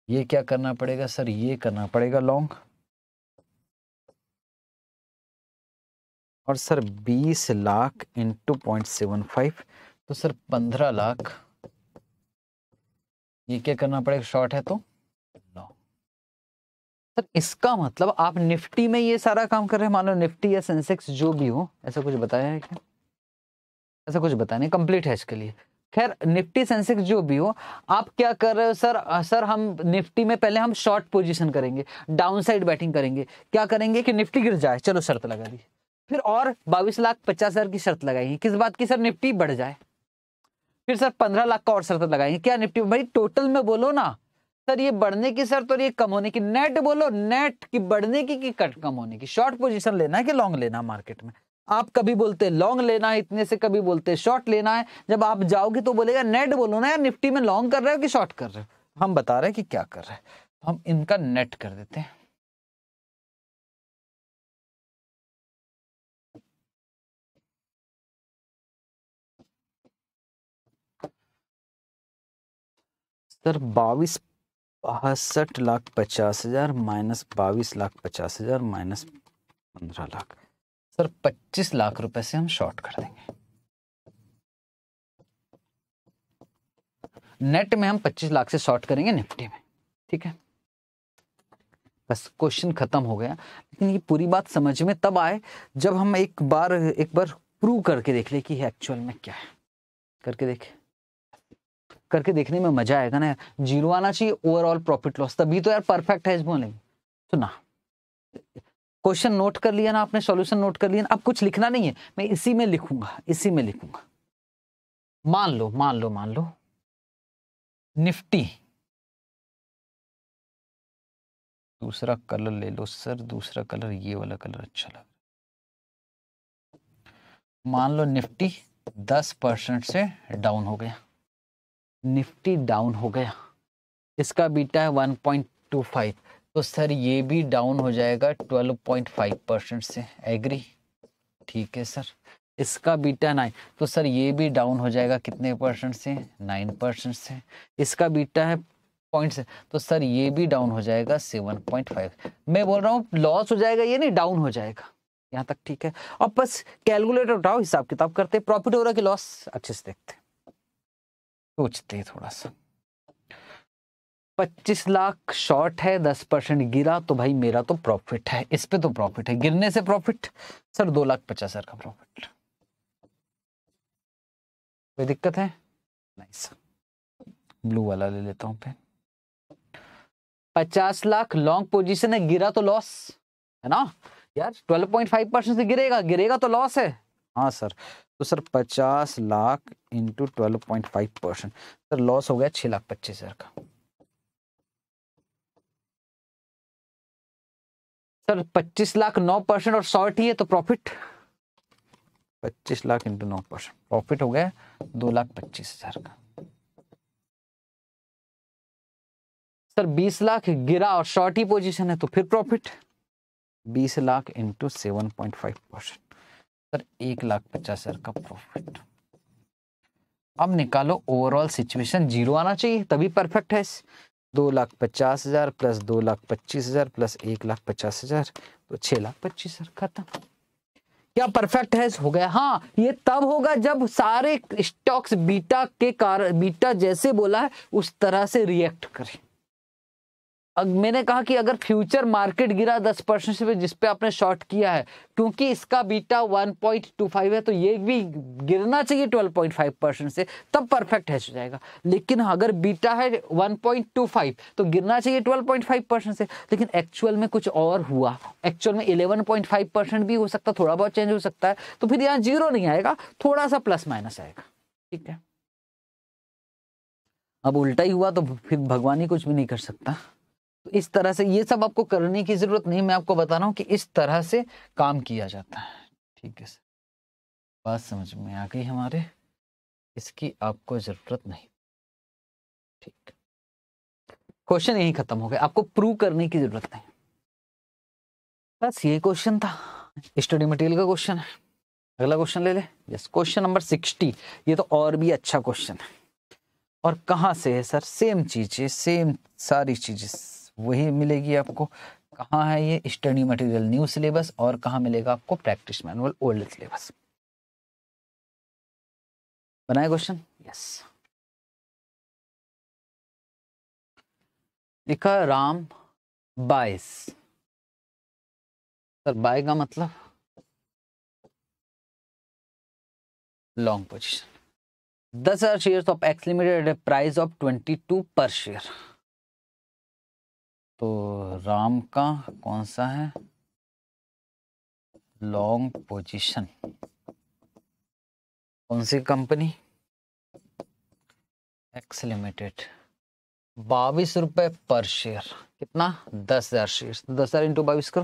ये क्या करना पड़ेगा सर ये करना पड़ेगा लॉन्ग और sir 20 lakh into point seven five तो सर 15 लाख ये क्या करना पड़ेगा शॉर्ट है तो सर इसका मतलब आप निफ्टी में ये सारा काम कर रहे हैं मानो निफ्टी या सेंसेक्स जो भी हो ऐसा कुछ बताया है क्या ऐसा कुछ बताया नहीं कंप्लीट है इसके लिए खैर निफ्टी सेंसेक्स जो भी हो आप क्या कर रहे हो सर सर हम निफ्टी में पहले हम शॉर्ट पोजीशन करेंगे डाउन साइड बैटिंग करेंगे क्या करेंगे कि निफ्टी गिर जाए चलो शर्त लगा दी फिर और बाईस लाख पचास हजार की शर्त लगाएंगे किस बात की सर निफ्टी बढ़ जाए फिर सर पंद्रह लाख का और शर्त लगाएंगे क्या निफ्टी भाई टोटल में बोलो ना सर ये बढ़ने की सर तो ये कम होने की नेट बोलो नेट की बढ़ने की कि कट कम होने की शॉर्ट पोजीशन लेना है कि लॉन्ग लेना है मार्केट में आप कभी बोलते लॉन्ग लेना है इतने से कभी बोलते शॉर्ट लेना है जब आप जाओगे तो बोलेगा नेट बोलो ना यार निफ्टी में लॉन्ग कर रहे हो कि शॉर्ट कर रहे हो हम बता रहे हैं कि क्या कर रहे हैं तो हम इनका नेट कर देते हैं सर बाईस बासठ लाख पचास हज़ार माइनस बाईस लाख पचास हज़ार माइनस पंद्रह लाख सर पच्चीस लाख रुपए से हम शॉर्ट कर देंगे नेट में हम पच्चीस लाख से शॉर्ट करेंगे निफ्टी में ठीक है बस क्वेश्चन खत्म हो गया लेकिन ये पूरी बात समझ में तब आए जब हम एक बार एक बार प्रूव करके देख ले कि एक्चुअल में क्या है करके देखें करके देखने में मजा आएगा ना जीरो आना चाहिए ओवरऑल प्रॉफिट लॉस तभी तो यार परफेक्ट है इस बोले तो ना क्वेश्चन नोट कर लिया ना आपने सॉल्यूशन नोट कर लिया ना अब कुछ लिखना नहीं है मैं इसी में लिखूंगा इसी में लिखूंगा मान लो मान लो मान लो निफ्टी दूसरा कलर ले लो सर दूसरा कलर ये वाला कलर अच्छा लग मान लो निफ्टी दस परसेंट से डाउन हो गया निफ्टी डाउन हो गया इसका बीटा है 1.25 तो सर ये भी डाउन हो जाएगा 12.5 परसेंट से एग्री ठीक है सर इसका बीटा नाइन तो सर ये भी डाउन हो जाएगा कितने परसेंट से नाइन परसेंट से इसका बीटा है पॉइंट से तो सर ये भी डाउन हो जाएगा सेवन पॉइंट फाइव मैं बोल रहा हूँ लॉस हो जाएगा ये नहीं डाउन हो जाएगा यहाँ तक ठीक है अब बस कैलकुलेटर उठाओ हिसाब किताब करते प्रॉफिट हो रहा कि लॉस अच्छे से देखते सोचते हैं थोड़ा सा पच्चीस लाख शॉर्ट है दस परसेंट गिरा तो भाई मेरा तो प्रॉफिट है इस पे तो प्रॉफिट है गिरने से प्रॉफिट सर दो लाख पचास हजार का प्रॉफिट कोई दिक्कत है नहीं सर ब्लू वाला ले लेता हूं पेन पचास लाख लॉन्ग पोजीशन है गिरा तो लॉस है ना यार ट्वेल्व पॉइंट फाइव परसेंट से गिरेगा गिरेगा तो लॉस है हाँ सर तो सर पचास lakh into twelve point five percent sir loss हो गया छः लाख पच्चीस हज़ार का सर पच्चीस लाख नौ परसेंट और शॉर्ट ही है तो प्रॉफिट पच्चीस लाख इंटू नौ परसेंट प्रॉफिट हो गया दो लाख पच्चीस हज़ार का सर बीस लाख गिरा और शॉर्ट ही पोजीशन है तो फिर प्रॉफिट बीस lakh into seven point five percent sir एक लाख पचास हजार का प्रॉफिट अब निकालो ओवरऑल सिचुएशन जीरो आना चाहिए तभी परफेक्ट है दो लाख पचास हजार प्लस दो लाख पच्चीस हजार प्लस एक लाख पचास हजार तो छह लाख पच्चीस हजार खत्म क्या परफेक्ट है हो गया हाँ ये तब होगा जब सारे स्टॉक्स बीटा के कारण बीटा जैसे बोला है उस तरह से रिएक्ट करें मैंने कहा कि अगर फ्यूचर मार्केट गिरा दस परसेंट से जिस पे आपने शॉर्ट किया है क्योंकि इसका बीटा 1.25 है तो ये भी गिरना चाहिए 12.5 परसेंट से तब परफेक्ट हैच हो जाएगा लेकिन हाँ, अगर बीटा है 1.25 तो गिरना चाहिए 12.5 परसेंट से लेकिन एक्चुअल में कुछ और हुआ एक्चुअल में 11.5 परसेंट भी हो सकता थोड़ा बहुत चेंज हो सकता है तो फिर यहाँ जीरो नहीं आएगा थोड़ा सा प्लस माइनस आएगा ठीक है अब उल्टा ही हुआ तो फिर भगवान ही कुछ भी नहीं कर सकता तो इस तरह से ये सब आपको करने की जरूरत नहीं मैं आपको बता रहा हूँ कि इस तरह से काम किया जाता है ठीक है बात समझ में आ गई हमारे इसकी आपको जरूरत नहीं ठीक क्वेश्चन यही खत्म हो गया आपको प्रूव करने की जरूरत नहीं बस ये क्वेश्चन था स्टडी मटेरियल का क्वेश्चन है अगला क्वेश्चन ले ले यस क्वेश्चन नंबर सिक्सटी ये तो और भी अच्छा क्वेश्चन है और कहाँ से है सर सेम चीजें सेम सारी चीजें वही मिलेगी आपको कहाँ है ये स्टडी मटेरियल न्यू सिलेबस और कहाँ मिलेगा आपको प्रैक्टिस मैनुअल ओल्ड सिलेबस बनाए क्वेश्चन यस लिखा राम बाईस सर बाय का मतलब लॉन्ग पोजिशन दस हजार share of X limited price of twenty two per share तो राम का कौन सा है लॉन्ग पोजीशन कौन सी कंपनी एक्स लिमिटेड बाईस रुपए पर शेयर कितना दस हजार शेयर तो दस हजार इंटू बाईस करो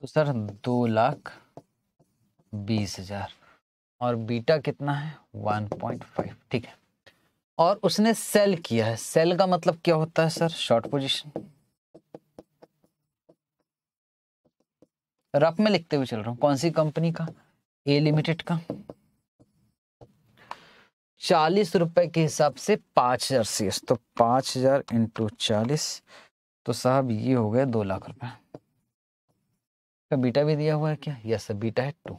तो सर दो लाख बीस हजार और बीटा कितना है वन पॉइंट फाइव ठीक है और उसने सेल किया है सेल का मतलब क्या होता है सर शॉर्ट पोजीशन रफ में लिखते हुए चल रहा हूं कौन सी कंपनी का ए लिमिटेड का चालीस रुपए के हिसाब से पांच हजार सी तो पांच हजार इंटू चालीस तो साहब ये हो गए दो लाख रुपए का बीटा भी दिया हुआ है क्या यस सर बीटा है टू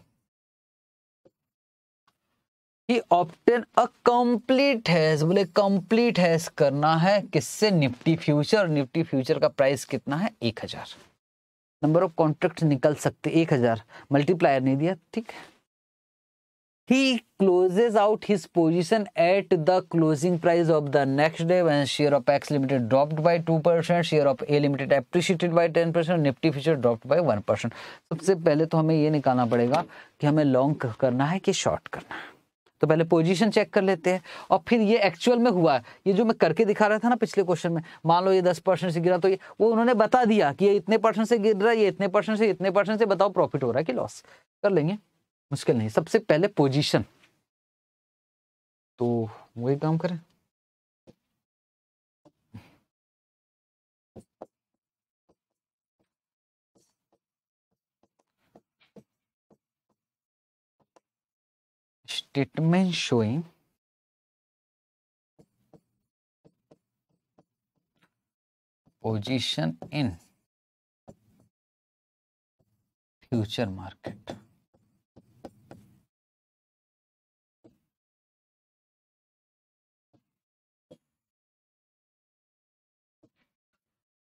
ही ऑप्टेन अ कंप्लीट हैश बोले कंप्लीट हैश करना है किससे निफ्टी फ्यूचर निफ्टी फ्यूचर का प्राइस कितना है एक हजार नंबर ऑफ कॉन्ट्रैक्ट निकल सकते एक हजार मल्टीप्लायर नहीं दिया ठीक है he closes out his position at the closing price of the next day when share of x limited dropped by 2% share of a limited appreciated by 10% nifty future dropped by 1% सबसे पहले तो हमें ये निकालना पड़ेगा कि हमें लॉन्ग करना है कि शॉर्ट करना है तो पहले पोजीशन चेक कर लेते हैं और फिर ये एक्चुअल में हुआ ये जो मैं करके दिखा रहा था ना पिछले क्वेश्चन में मान लो ये दस परसेंट से गिरा तो ये वो उन्होंने बता दिया कि ये इतने परसेंट से गिर रहा है ये इतने परसेंट से इतने परसेंट से बताओ प्रॉफिट हो रहा है कि लॉस कर लेंगे मुश्किल नहीं सबसे पहले पोजिशन तो वही काम करें statement showing position in future market.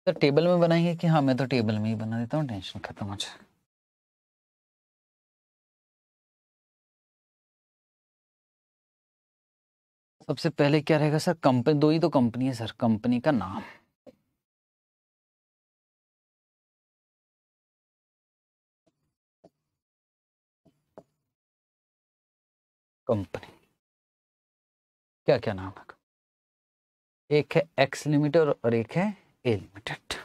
तो टेबल में बनाएंगे कि हाँ मैं तो टेबल में ही बना देता हूँ टेंशन खत्म हो जाए सबसे पहले क्या रहेगा सर कंपनी दो ही तो कंपनी है सर कंपनी का नाम कंपनी क्या क्या नाम है एक है एक्स लिमिटेड और एक है ए लिमिटेड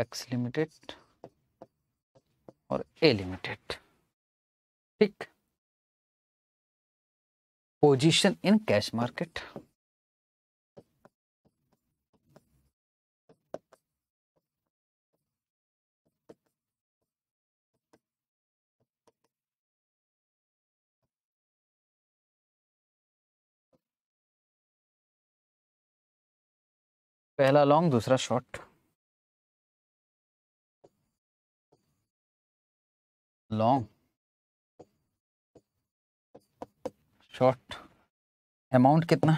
एक्स लिमिटेड और ए लिमिटेड ठीक पोजीशन इन कैश मार्केट पहला लॉन्ग दूसरा शॉर्ट लॉन्ग शॉर्ट अमाउंट कितना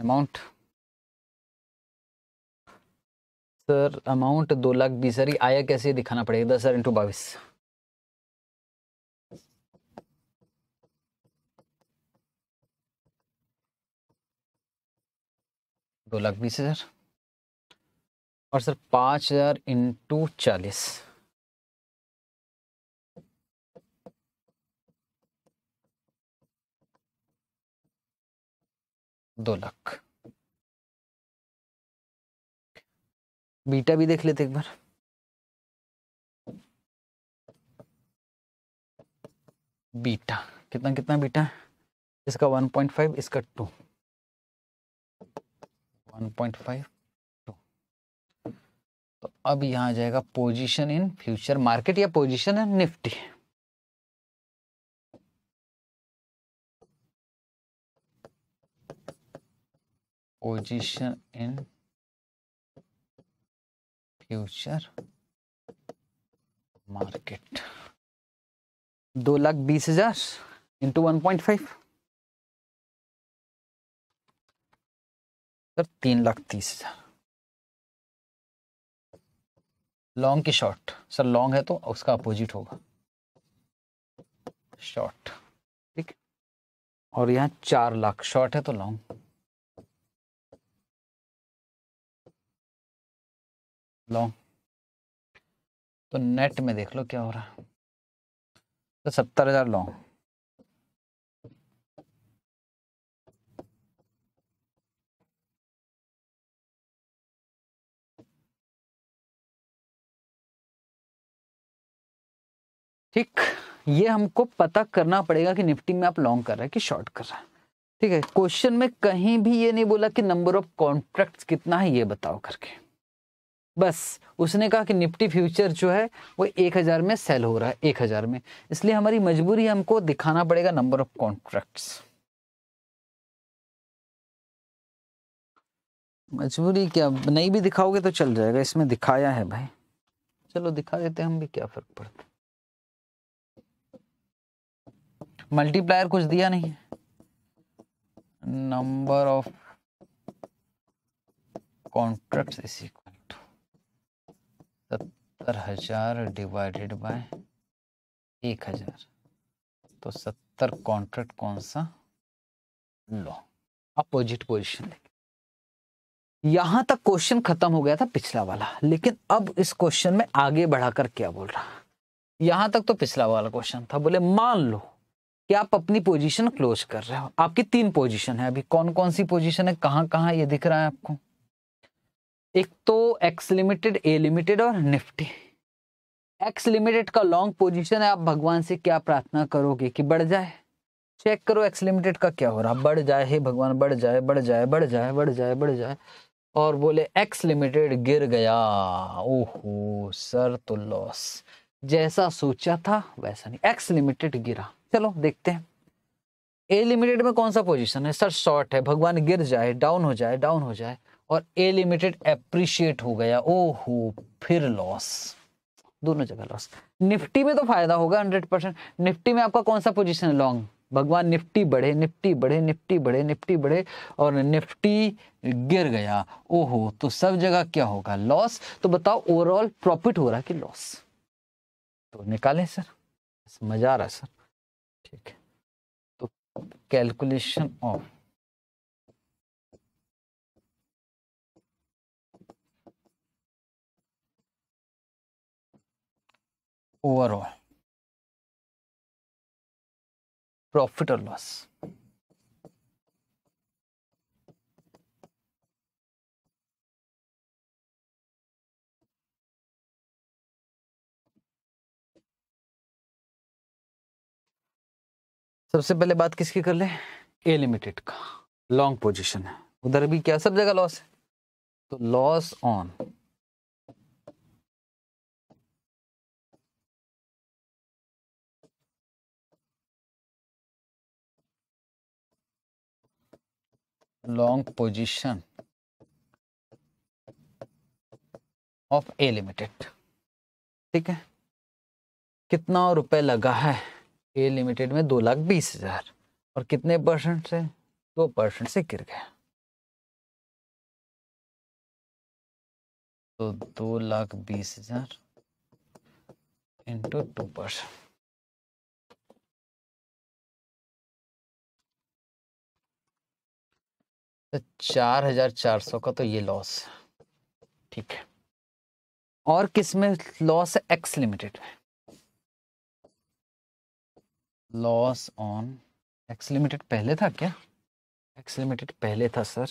अमाउंट सर अमाउंट दो लाख बीस सर आया कैसे दिखाना पड़ेगा दस हज़ार इंटू बाईस दो लाख बीस हज़ार और सर पांच हज़ार इंटू चालीस दो लाख बीटा भी देख लेते एक बार बीटा कितना कितना बीटा है इसका फाइव इसका टू वन पॉइंट फाइव तो अब यहाँ आ जाएगा पोजीशन इन फ्यूचर मार्केट या position in Nifty position in future market दो लाख बीस हजार into one point five sir तीन लाख तीस हजार लॉन्ग की शॉर्ट सर लॉन्ग है तो उसका अपोजिट होगा शॉर्ट ठीक और यहाँ चार लाख शॉर्ट है तो लॉन्ग लॉन्ग तो नेट में देख लो क्या हो रहा तो सत्तर हजार लॉन्ग ठीक ये हमको पता करना पड़ेगा कि निफ्टी में आप लॉन्ग कर रहे हैं कि शॉर्ट कर रहे हैं ठीक है क्वेश्चन में कहीं भी ये नहीं बोला कि नंबर ऑफ कॉन्ट्रैक्ट्स कितना है ये बताओ करके बस उसने कहा कि निफ्टी फ्यूचर जो है वो एक हज़ार में सेल हो रहा है एक हज़ार में इसलिए हमारी मजबूरी हमको दिखाना पड़ेगा नंबर ऑफ कॉन्ट्रैक्ट्स मजबूरी क्या नहीं भी दिखाओगे तो चल जाएगा इसमें दिखाया है भाई चलो दिखा देते हम भी क्या फर्क पड़ता मल्टीप्लायर कुछ दिया नहीं नंबर ऑफ कॉन्ट्रैक्ट इसी को सत्तर हजार डिवाइडेड बाय एक हजार तो सत्तर कॉन्ट्रैक्ट कौन सा लो अपोजिट पोजिशन यहां तक क्वेश्चन खत्म हो गया था पिछला वाला लेकिन अब इस क्वेश्चन में आगे बढ़ाकर क्या बोल रहा यहां तक तो पिछला वाला क्वेश्चन था बोले मान लो कि आप अपनी पोजीशन क्लोज कर रहे हो आपकी तीन पोजीशन है अभी कौन कौन सी पोजीशन है कहां कहाँ ये दिख रहा है आपको एक तो एक्स लिमिटेड ए लिमिटेड और निफ्टी एक्स लिमिटेड का लॉन्ग पोजीशन है आप भगवान से क्या प्रार्थना करोगे कि बढ़ जाए चेक करो एक्स लिमिटेड का क्या हो रहा बढ़ जाए हे भगवान बढ़ जाए बढ़ जाए बढ़ जाए बढ़ जाए बढ़ जाए और बोले एक्स लिमिटेड गिर गया ओहो सर तो लॉस जैसा सोचा था वैसा नहीं एक्स लिमिटेड गिरा चलो देखते हैं ए लिमिटेड में कौन सा पोजीशन है सर शॉर्ट है भगवान गिर जाए डाउन हो जाए डाउन हो जाए और ए लिमिटेड एप्रिशिएट हो गया ओहो फिर लॉस दोनों जगह लॉस निफ्टी में तो फायदा होगा हंड्रेड परसेंट निफ्टी में आपका कौन सा पोजीशन है लॉन्ग भगवान निफ्टी बढ़े निफ्टी बढ़े निफ्टी बढ़े निफ्टी बढ़े और निफ्टी गिर गया ओहो तो सब जगह क्या होगा लॉस तो बताओ ओवरऑल प्रॉफिट हो रहा कि लॉस तो निकालें सर मजा आ रहा है सर ठीक है तो कैलकुलेशन ऑफ ओवरऑल प्रॉफिट और लॉस सबसे पहले बात किसकी कर ले ए लिमिटेड का लॉन्ग पोजीशन है उधर भी क्या सब जगह लॉस है तो loss on long position of A limited ठीक है कितना रुपए लगा है ए लिमिटेड में दो लाख बीस हजार और कितने परसेंट से दो परसेंट से गिर गया तो दो लाख बीस हजार इंटू टू परसेंट तो चार हजार चार सौ का तो ये लॉस ठीक है और किस में लॉस है एक्स लिमिटेड में लॉस ऑन एक्स लिमिटेड पहले था क्या एक्स लिमिटेड पहले था सर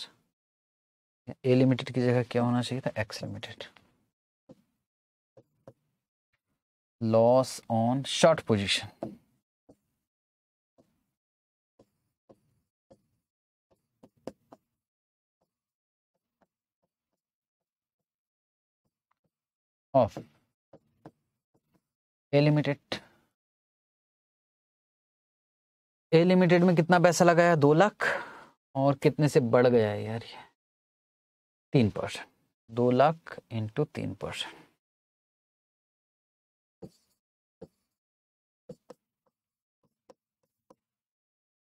ए लिमिटेड की जगह क्या होना चाहिए था X limited loss on short position of A limited A limited में कितना पैसा लगाया दो लाख और कितने से बढ़ गया है यार ये तीन परसेंट दो लाख इंटू तीन परसेंट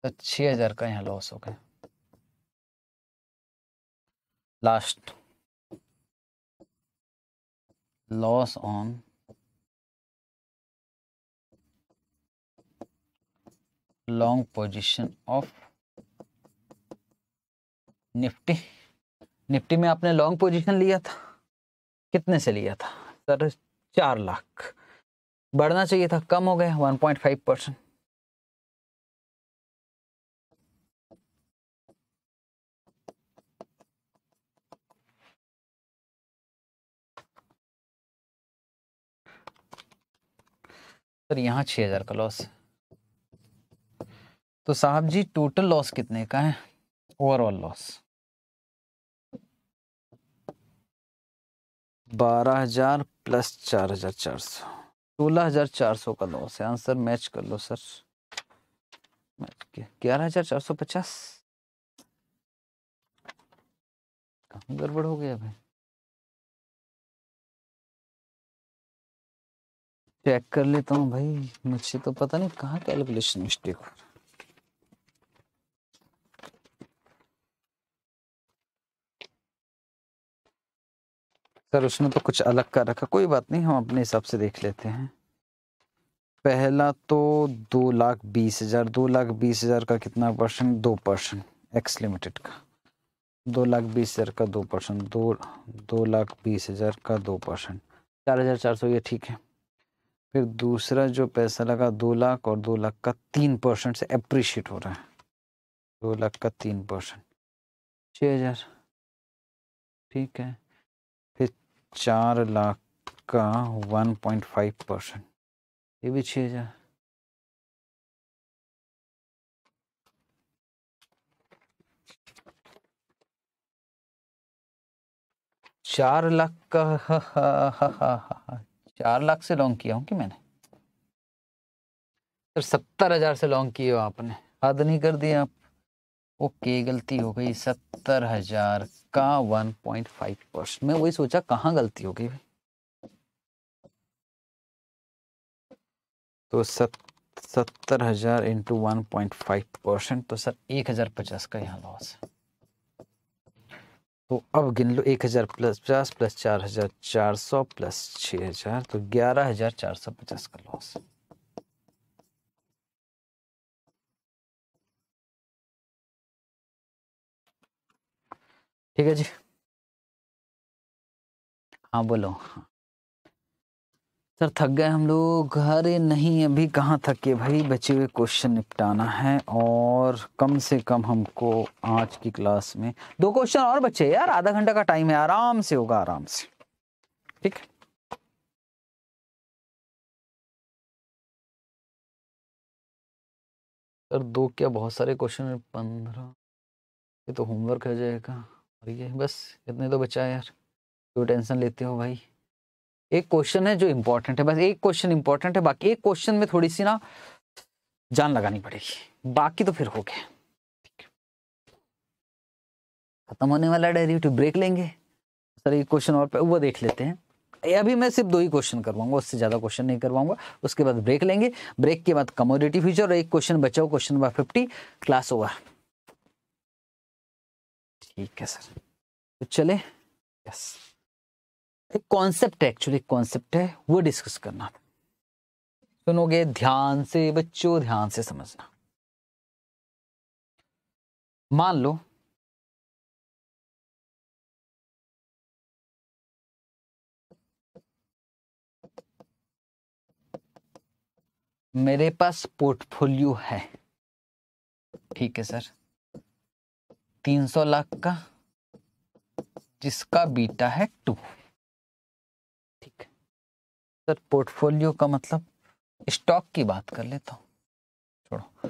तो छह हज़ार का यहाँ लॉस हो गया last loss on long position of Nifty Nifty में आपने लॉन्ग पोजीशन लिया था कितने से लिया था सर चार लाख बढ़ना चाहिए था कम हो गया one point five percent sir यहाँ छः हज़ार का लॉस है तो साहब जी टोटल लॉस कितने का है ओवरऑल लॉस बारह हजार प्लस चार हजार चार सौ सोलह हजार चार सौ का लॉस है आंसर मैच कर लो सर ग्यारह हजार चार सौ पचास गड़बड़ हो गया भाई चेक कर लेता हूँ भाई मुझसे तो पता नहीं कहाँ कैलकुलेशन मिस्टेक हो सर उसने तो कुछ अलग कर रखा कोई बात नहीं हम अपने हिसाब से देख लेते हैं पहला तो दो लाख बीस हजार दो लाख बीस हजार का कितना परसेंट दो परसेंट एक्स लिमिटेड का दो लाख बीस हजार का दो परसेंट दो दो लाख बीस हजार का दो परसेंट चार हजार चार सौ ये ठीक है फिर दूसरा जो पैसा लगा दो लाख और दो लाख का तीन परसेंट से अप्रिशिएट हो रहा है दो लाख का तीन परसेंट छः हज़ार ठीक है फिर चार लाख का वन पॉइंट फाइव परसेंट ये भी छः हज़ार चार लाख का चार लाख से लॉन्ग किया हूँ कि मैंने सर सत्तर हजार से लॉन्ग किए हो आपने हद नहीं कर दिया आप ओके गलती हो गई सत्तर हजार का वन पॉइंट फाइव परसेंट मैं वही सोचा कहाँ गलती हो गई भाई तो सत सत्तर हजार into one point five percent तो सर एक हजार पचास का यहाँ लॉस है तो अब गिन लो एक हज़ार प्लस पचास प्लस चार हज़ार चार सौ प्लस छ हज़ार तो ग्यारह हज़ार चार सौ पचास का लॉस ठीक है जी हाँ बोलो हाँ सर थक गए हम लोग अरे नहीं अभी कहाँ थक के भाई बचे हुए क्वेश्चन निपटाना है और कम से कम हमको आज की क्लास में दो क्वेश्चन और बचे यार आधा घंटा का टाइम है आराम से होगा आराम से ठीक है सर दो क्या बहुत सारे क्वेश्चन पंद्रह ये तो होमवर्क हो जाएगा और ये बस इतने तो बचा है यार क्यों टेंशन लेते हो भाई एक क्वेश्चन है जो इंपॉर्टेंट है बस एक क्वेश्चन इंपॉर्टेंट है बाकी एक क्वेश्चन में थोड़ी सी ना जान लगानी पड़ेगी बाकी तो फिर हो गया खत्म होने वाला डेरिवेटिव ब्रेक लेंगे सर एक क्वेश्चन और वो देख लेते हैं अभी मैं सिर्फ दो ही क्वेश्चन करवाऊंगा उससे ज़्यादा क्वेश्चन नहीं करवाऊंगा उसके बाद ब्रेक लेंगे ब्रेक के बाद कमोडिटी फ्यूचर और एक क्वेश्चन बचाओ question number fifty class over ठीक है सर तो चले यस एक कॉन्सेप्ट है एक्चुअली कॉन्सेप्ट है वो डिस्कस करना था सुनोगे ध्यान से बच्चों ध्यान से समझना मान लो मेरे पास पोर्टफोलियो है ठीक है सर तीन सौ लाख का जिसका बीटा है टू सर पोर्टफोलियो का मतलब स्टॉक की बात कर लेता हूँ छोड़ो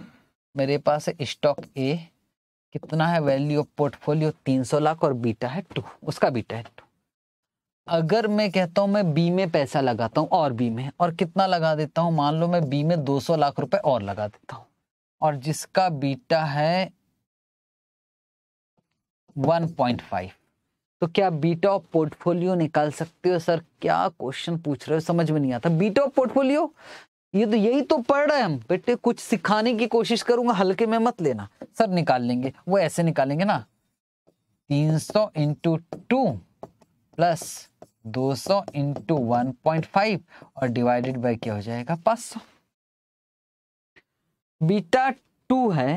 मेरे पास है स्टॉक ए कितना है वैल्यू ऑफ पोर्टफोलियो तीन सौ लाख और बीटा है टू उसका बीटा है टू अगर मैं कहता हूँ मैं बी में पैसा लगाता हूँ और बी में और कितना लगा देता हूँ मान लो मैं बी में दो सौ लाख रुपए और लगा देता हूँ और जिसका बीटा है फाइव तो क्या बीटा ऑफ पोर्टफोलियो निकाल सकते हो सर क्या क्वेश्चन पूछ रहे हो समझ में नहीं आता बीटा ऑफ पोर्टफोलियो ये तो यही तो पढ़ रहे हैं हम बेटे कुछ सिखाने की कोशिश करूंगा हल्के में मत लेना सर निकाल लेंगे वो ऐसे निकालेंगे ना तीन सौ इंटू टू प्लस दो सौ इंटू वन पॉइंट फाइव और डिवाइडेड बाई क्या हो जाएगा पांच सौ बीटा टू है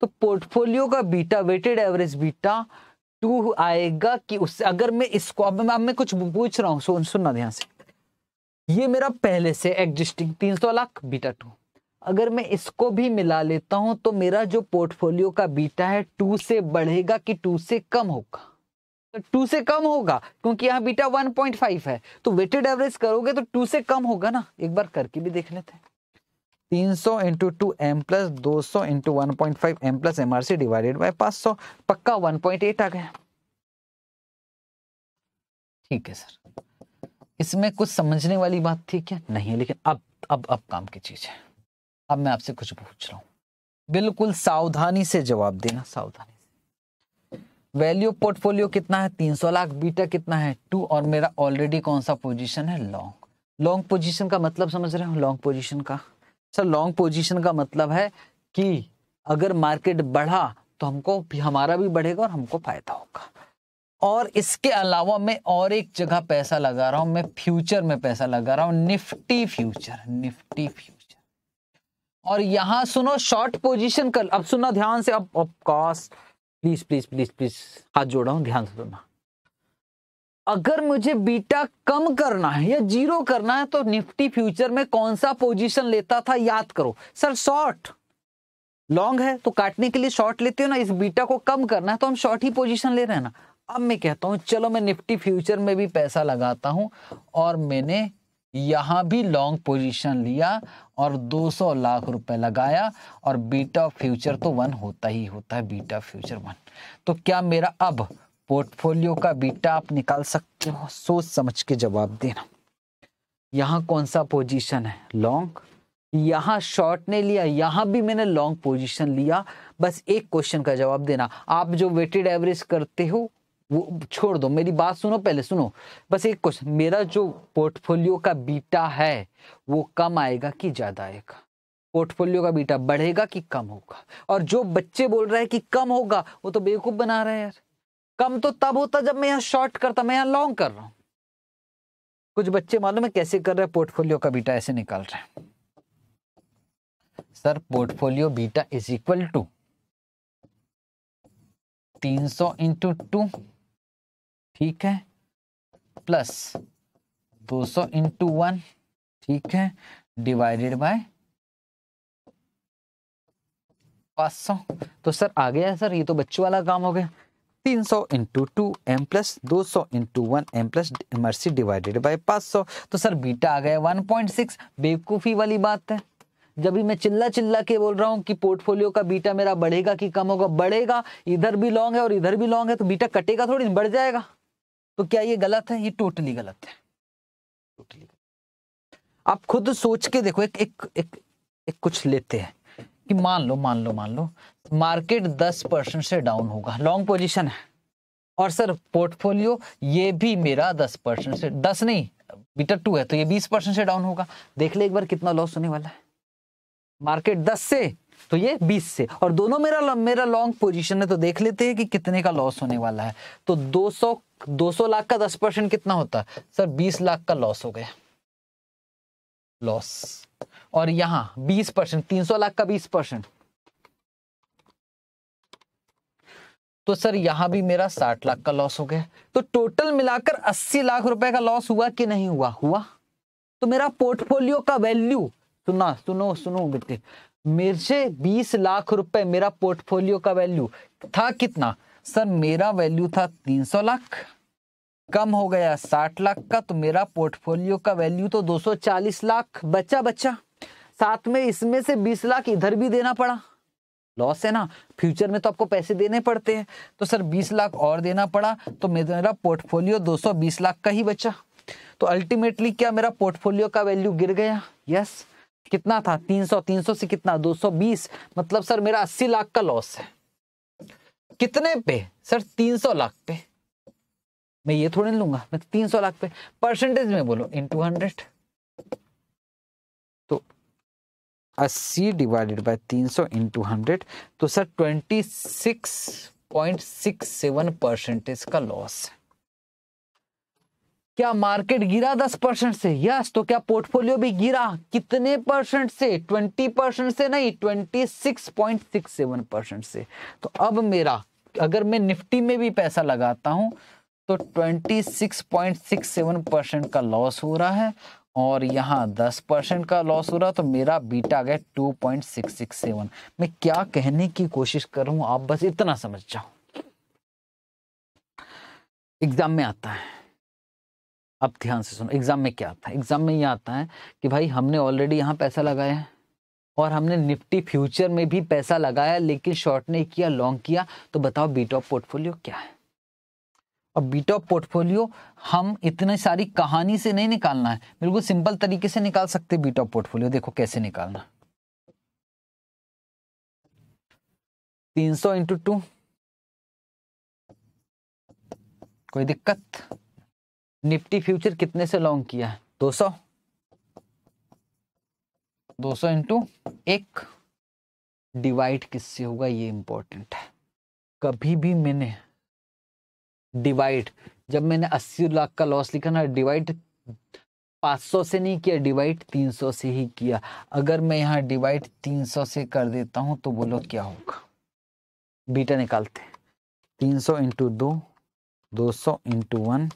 तो पोर्टफोलियो का beta weighted average beta two आएगा कि उससे अगर मैं इसको अब मैं, मैं कुछ पूछ रहा हूँ सुन सुनना ध्यान से ये मेरा पहले से एग्जिस्टिंग तीन सौ लाख बीटा टू अगर मैं इसको भी मिला लेता हूं तो मेरा जो पोर्टफोलियो का बीटा है टू से बढ़ेगा कि टू से कम होगा तो टू से कम होगा क्योंकि यहाँ बीटा 1.5 है तो वेटेड एवरेज करोगे तो टू से कम होगा ना एक बार करके भी देख लेते हैं तीन सौ इंटू टू एम प्लस दो सौ into one point five M plus M R C divided by सौ पक्का वन पॉइंट एट आ गया ठीक है सर इसमें कुछ समझने वाली बात थी क्या नहीं है लेकिन अब अब अब काम की चीज है अब मैं आपसे कुछ पूछ रहा हूँ बिल्कुल सावधानी से जवाब देना सावधानी से वैल्यू पोर्टफोलियो कितना है सौ लाख बीटा कितना है टू और मेरा ऑलरेडी कौन सा पोजीशन है लॉन्ग लॉन्ग पोजीशन का मतलब समझ रहे हो लॉन्ग पोजीशन का सर लॉन्ग पोजीशन का मतलब है कि अगर मार्केट बढ़ा तो हमको भी हमारा भी बढ़ेगा और हमको फायदा होगा और इसके अलावा मैं और एक जगह पैसा लगा रहा हूं मैं फ्यूचर में पैसा लगा रहा हूं निफ्टी फ्यूचर निफ्टी फ्यूचर और यहां सुनो शॉर्ट पोजीशन कर अब सुनो ध्यान से अब of course please please please please हाथ जोड़ा हूं ध्यान से सुनना अगर मुझे बीटा कम करना है या जीरो करना है तो निफ्टी फ्यूचर में कौन सा पोजीशन लेता था याद करो सर शॉर्ट लॉन्ग है तो काटने के लिए शॉर्ट लेते हो ना इस बीटा को कम करना है तो हम शॉर्ट ही पोजीशन ले रहे हैं ना अब मैं कहता हूं चलो मैं निफ्टी फ्यूचर में भी पैसा लगाता हूं और मैंने यहां भी लॉन्ग पोजिशन लिया और दो लाख रुपए लगाया और बीटा फ्यूचर तो वन होता ही होता है बीटा फ्यूचर वन तो क्या मेरा अब पोर्टफोलियो का बीटा आप निकाल सकते हो सोच समझ के जवाब देना यहाँ कौन सा पोजीशन है लॉन्ग यहाँ शॉर्ट ने लिया यहाँ भी मैंने लॉन्ग पोजीशन लिया बस एक क्वेश्चन का जवाब देना आप जो वेटेड एवरेज करते हो वो छोड़ दो मेरी बात सुनो पहले सुनो बस एक क्वेश्चन मेरा जो पोर्टफोलियो का बीटा है वो कम आएगा कि ज़्यादा आएगा पोर्टफोलियो का बीटा बढ़ेगा कि कम होगा और जो बच्चे बोल रहे हैं कि कम होगा वो तो बेवकूफ़ बना रहे हैं यार कम तो तब होता जब मैं यहाँ शॉर्ट करता मैं यहाँ लॉन्ग कर रहा हूं कुछ बच्चे मालूम है कैसे कर रहे हैं पोर्टफोलियो का बीटा ऐसे निकाल रहे हैं sir portfolio beta is equal to तीन सौ इंटू टू ठीक है प्लस दो सौ इंटू वन ठीक है डिवाइडेड बाय पाँच सौ तो सर आ गया सर ये तो बच्चों वाला काम हो गया तीन सौ इंटू टू एम प्लस दो सौ into one M plus MRC divided by पाँच सौ तो सर बीटा आ गया वन पॉइंट सिक्स बेवकूफ़ी वाली बात है जब भी मैं चिल्ला चिल्ला के बोल रहा हूँ कि पोर्टफोलियो का बीटा मेरा बढ़ेगा कि कम होगा बढ़ेगा इधर भी लॉन्ग है और इधर भी लॉन्ग है तो बीटा कटेगा थोड़ी बढ़ जाएगा तो क्या ये गलत है ये टोटली गलत है टोटली आप खुद सोच के देखो एक एक, एक, एक कुछ लेते हैं कि मान लो मान लो मान लो मार्केट 10 परसेंट से डाउन होगा लॉन्ग पोजीशन है और सर पोर्टफोलियो ये भी मेरा 10 परसेंट से 10 नहीं बीटर टू है तो ये 20 परसेंट से डाउन होगा देख ले एक बार कितना लॉस होने वाला है मार्केट 10 से तो ये 20 से और दोनों मेरा मेरा लॉन्ग पोजीशन है तो देख लेते हैं कि कितने का लॉस होने वाला है तो 200 200 लाख का 10 परसेंट कितना होता है सर 20 लाख का लॉस हो गया लॉस और यहां 20 परसेंट तीन लाख का 20 परसेंट तो सर यहां भी मेरा 60 लाख का लॉस हो गया तो टोटल मिलाकर 80 लाख रुपए का लॉस हुआ कि नहीं हुआ हुआ तो मेरा पोर्टफोलियो का वैल्यू सुना सुनो सुनो बेटे से 20 लाख रुपए मेरा पोर्टफोलियो का वैल्यू था कितना सर मेरा वैल्यू था 300 लाख कम हो गया साठ लाख का तो मेरा पोर्टफोलियो का वैल्यू तो 240 लाख बच्चा बच्चा साथ में इसमें से 20 लाख इधर भी देना पड़ा लॉस है ना फ्यूचर में तो आपको पैसे देने पड़ते हैं तो सर 20 लाख और देना पड़ा तो मेरा पोर्टफोलियो 220 लाख का ही बचा तो अल्टीमेटली क्या मेरा पोर्टफोलियो का वैल्यू गिर गया यस कितना था 300 300 से कितना 220 मतलब सर मेरा 80 लाख का लॉस है कितने पे सर 300 लाख पे मैं ये थोड़ी लूंगा मैं तो तीन सौ लाख पे परसेंटेज में बोलो इन टू हंड्रेड तो अस्सी डिवाइडेड बाय तीन सौ इन टू हंड्रेड तो sir twenty six point six seven percentage का लॉस है क्या मार्केट गिरा दस परसेंट से यस तो क्या पोर्टफोलियो भी गिरा कितने परसेंट से ट्वेंटी परसेंट से नहीं twenty six point six seven percent से तो अब मेरा अगर मैं निफ्टी में भी पैसा लगाता हूं तो 26.67 परसेंट का लॉस हो रहा है और यहाँ 10 परसेंट का लॉस हो रहा तो मेरा बीटा गया 2.667 मैं क्या कहने की कोशिश कर रहा हूं आप बस इतना समझ जाओ एग्जाम में आता है अब ध्यान से सुनो एग्जाम में क्या आता है एग्जाम में ये आता है कि भाई हमने ऑलरेडी यहाँ पैसा लगाया है और हमने निफ्टी फ्यूचर में भी पैसा लगाया लेकिन शॉर्ट नहीं किया लॉन्ग किया तो बताओ बीट ऑफ पोर्टफोलियो क्या है और बीटा पोर्टफोलियो हम इतने सारी कहानी से नहीं निकालना है बिल्कुल सिंपल तरीके से निकाल सकते बीटा पोर्टफोलियो देखो कैसे निकालना तीन सौ इंटू टू कोई दिक्कत निफ्टी फ्यूचर कितने से लॉन्ग किया है दो सौ दो सौ इंटू एक डिवाइड किससे होगा ये इंपॉर्टेंट है कभी भी मैंने डिवाइड जब मैंने अस्सी लाख का लॉस लिखा ना डिवाइड 500 से नहीं किया डिवाइड 300 से ही किया अगर मैं यहाँ डिवाइड 300 से कर देता हूँ तो बोलो क्या होगा बीटा निकालते हैं सौ इंटू दो दो सौ इंटू वन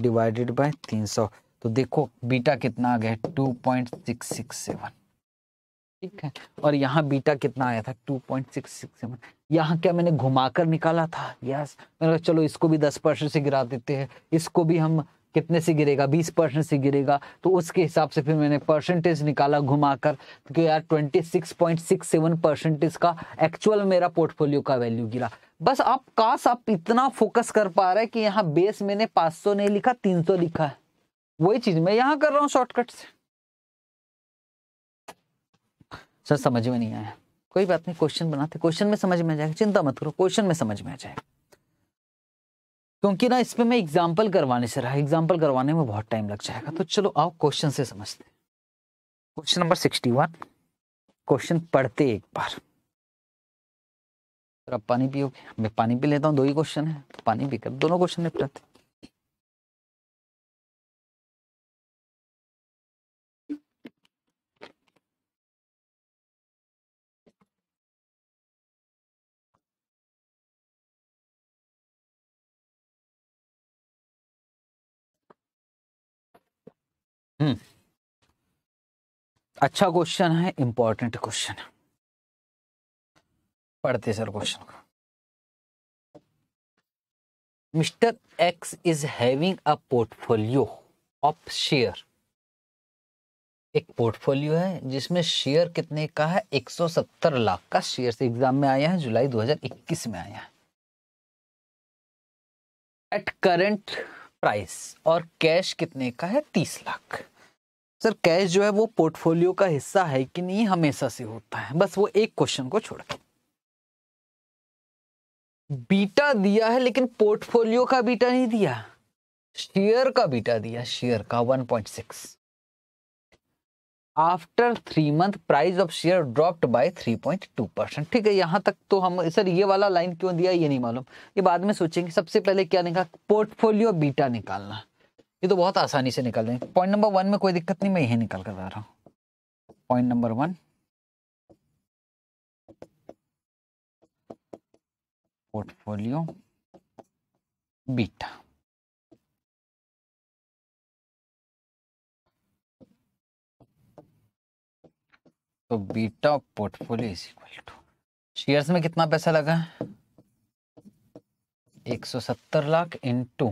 डिवाइडेड तीन सौ तो देखो बीटा कितना आ गया two point six six seven ठीक है और यहाँ बीटा कितना आया था two point six six seven यहाँ क्या मैंने घुमाकर निकाला था यस मैंने कहा चलो इसको भी दस परसेंट से गिरा देते हैं इसको भी हम कितने से गिरेगा बीस परसेंट से गिरेगा तो उसके हिसाब से फिर मैंने परसेंटेज निकाला घुमाकर क्योंकि यार twenty six point six seven percentage का एक्चुअल मेरा पोर्टफोलियो का वैल्यू गिरा बस आप काश आप इतना फोकस कर पा रहे कि यहाँ बेस मैंने पाँच सौ नहीं लिखा तीन सौ लिखा है वही चीज मैं यहाँ कर रहा हूँ शॉर्टकट से सर समझ में नहीं आया कोई बात नहीं क्वेश्चन बनाते क्वेश्चन में समझ में आ जाएगा चिंता मत करो क्वेश्चन में समझ में आ जाएगा क्योंकि ना इस पर मैं एग्जाम्पल करवाने से रहा एग्जाम्पल करवाने में बहुत टाइम लग जाएगा तो चलो आओ क्वेश्चन से समझते हैं question number sixty one question पढ़ते एक बार तो आप पानी पियोगे मैं पानी पी लेता हूँ दो ही क्वेश्चन है तो पानी पीकर दोनों क्वेश्चन निपटाते हम्म अच्छा क्वेश्चन है इंपॉर्टेंट क्वेश्चन पढ़ते सर क्वेश्चन को mister X is having a portfolio of share एक पोर्टफोलियो है जिसमें शेयर कितने का है 170 लाख का शेयर से एग्जाम में आया है जुलाई 2021 में आया है एट करंट प्राइस और कैश कितने का है तीस लाख सर कैश जो है वो पोर्टफोलियो का हिस्सा है कि नहीं हमेशा से होता है बस वो एक क्वेश्चन को छोड़ के बीटा दिया है लेकिन पोर्टफोलियो का बीटा नहीं दिया शेयर का बीटा दिया शेयर का one point six after three month price of share dropped by 3.2 percent ठीक है यहां तक तो हम सर ये वाला लाइन क्यों दिया ये नहीं मालूम ये बाद में सोचेंगे सबसे पहले क्या निकाल पोर्टफोलियो बीटा निकालना ये तो बहुत आसानी से निकाल देंगे पॉइंट नंबर वन में कोई दिक्कत नहीं मैं यही निकाल कर जा रहा हूँ point number one portfolio beta तो beta portfolio is equal to shares में कितना पैसा लगा एक सौ सत्तर लाख इन टू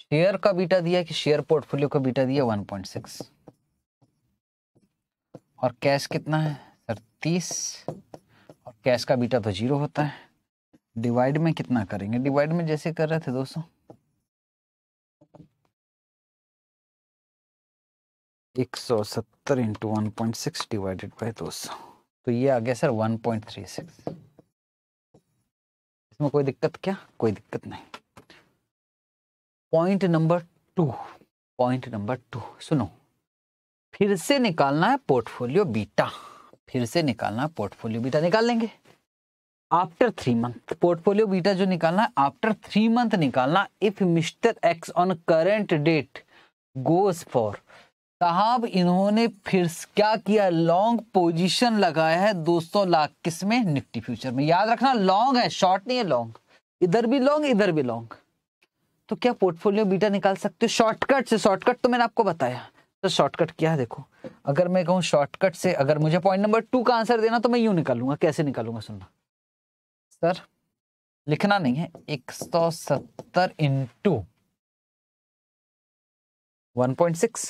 शेयर का बीटा दिया कि शेयर पोर्टफोलियो का बीटा दिया वन पॉइंट सिक्स और कैश कितना है सर तीस और कैश का बीटा तो जीरो होता है डिवाइड में कितना करेंगे डिवाइड में जैसे कर रहे थे दोस्तों एक सौ सत्तर into one point six divided by दो सौ तो ये आ गया sir one point three six इसमें कोई दिक्कत क्या कोई दिक्कत नहीं point number two point number two सुनो फिर से निकालना है पोर्टफोलियो बीटा फिर से निकालना है पोर्टफोलियो बीटा निकाल लेंगे after three month portfolio beta जो निकालना है आफ्टर थ्री मंथ निकालना if mister X on current date goes for साहब इन्होंने फिर क्या किया लॉन्ग पोजीशन लगाया है 200 लाख किस में निफ्टी फ्यूचर में याद रखना लॉन्ग है शॉर्ट नहीं है लॉन्ग इधर भी लॉन्ग इधर भी लॉन्ग तो क्या पोर्टफोलियो बीटा निकाल सकते हो शॉर्टकट से शॉर्टकट तो मैंने आपको बताया तो शॉर्टकट क्या है देखो अगर मैं कहूँ शॉर्टकट से अगर मुझे पॉइंट नंबर टू का आंसर देना तो मैं यूँ निकालूंगा कैसे निकालूंगा सुनना सर लिखना नहीं है एक सौ सत्तर इंटू वन पॉइंट सिक्स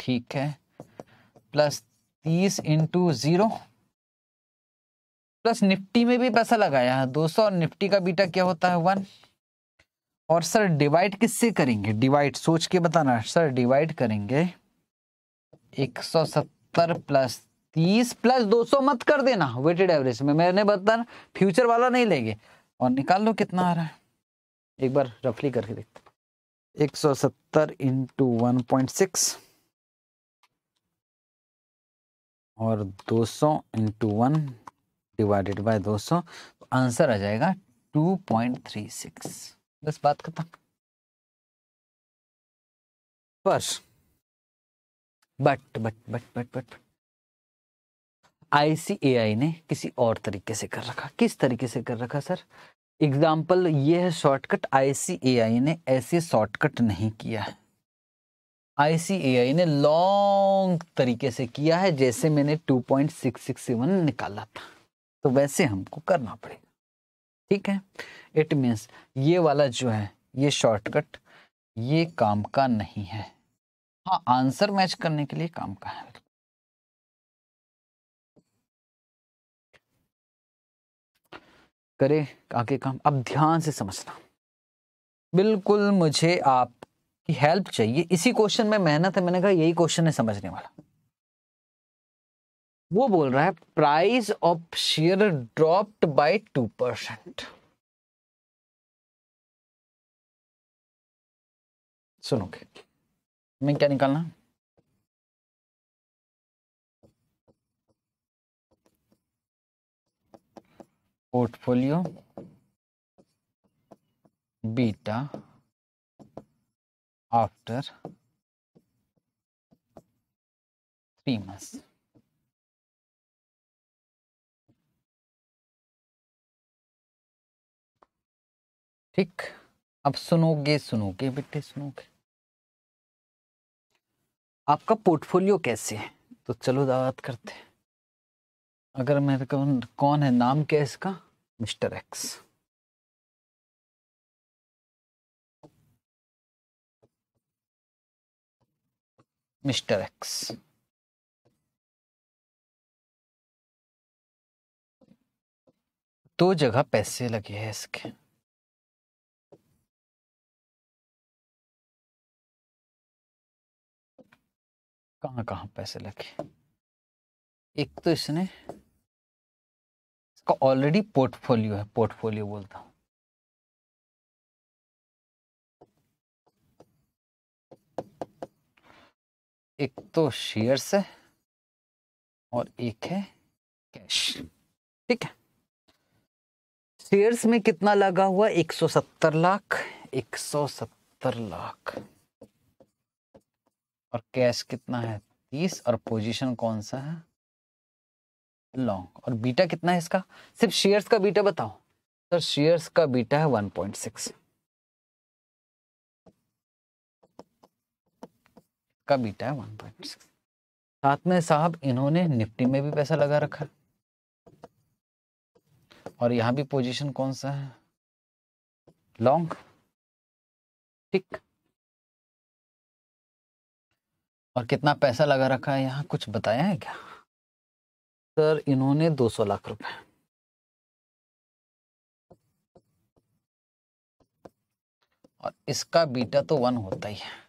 ठीक है प्लस तीस इंटू ज़ीरो प्लस निफ्टी में भी पैसा लगाया है दो सौ निफ्टी का बीटा क्या होता है वन और सर डिवाइड किससे करेंगे डिवाइड सोच के बताना सर डिवाइड करेंगे एक सौ सत्तर प्लस तीस प्लस दो सौ मत कर देना वेटेड एवरेज में मैंने बताना फ्यूचर वाला नहीं लेंगे और निकाल लो कितना आ रहा है एक बार रफली करके देखते एक सौ सत्तर इंटू वन पॉइंट सिक्स और 200 सौ इंटू वन डिवाइडेड बाय दो सौ तो आंसर आ जाएगा 2.36 बस बात खत्म पर but but but but but ICAI ने किसी और तरीके से कर रखा किस तरीके से कर रखा सर एग्जाम्पल ये है शॉर्टकट आईसीएआई ने ऐसे शॉर्टकट नहीं किया है आईसीएआई ने लॉन्ग तरीके से किया है जैसे मैंने 2.667 निकाला था तो वैसे हमको करना पड़ेगा ठीक है इट मीन्स ये वाला जो है ये शॉर्टकट ये काम का नहीं है हाँ आंसर मैच करने के लिए काम का है करे आगे काम अब ध्यान से समझना बिल्कुल मुझे आप हेल्प चाहिए इसी क्वेश्चन में मेहनत है मैंने कहा यही क्वेश्चन है समझने वाला वो बोल रहा है price of share dropped by two percent सुनोगे मैं क्या निकालना पोर्टफोलियो बीटा after 3 months. ठीक अब सुनोगे सुनोगे बेटे सुनोगे आपका पोर्टफोलियो कैसे है तो चलो दावत करते हैं अगर मेरे को कौन है नाम क्या है इसका मिस्टर एक्स मिस्टर एक्स दो जगह पैसे लगे हैं इसके कहां कहां पैसे लगे एक तो इसने इसका ऑलरेडी पोर्टफोलियो है पोर्टफोलियो बोलता हूं एक तो शेयर्स है और एक है कैश ठीक है शेयर्स में कितना लगा हुआ 170 लाख 170 लाख और कैश कितना है 30 और पोजीशन कौन सा है लॉन्ग और बीटा कितना है इसका सिर्फ शेयर्स का बीटा बताओ सर शेयर्स का बीटा है 1.6 का बीटा है वन पॉइंट सिक्स साथ में साहब इन्होंने निफ्टी में भी पैसा लगा रखा और यहां भी पोजीशन कौन सा है लॉन्ग ठीक और कितना पैसा लगा रखा है यहां कुछ बताया है क्या सर इन्होंने 200 लाख रुपए और इसका बीटा तो वन होता ही है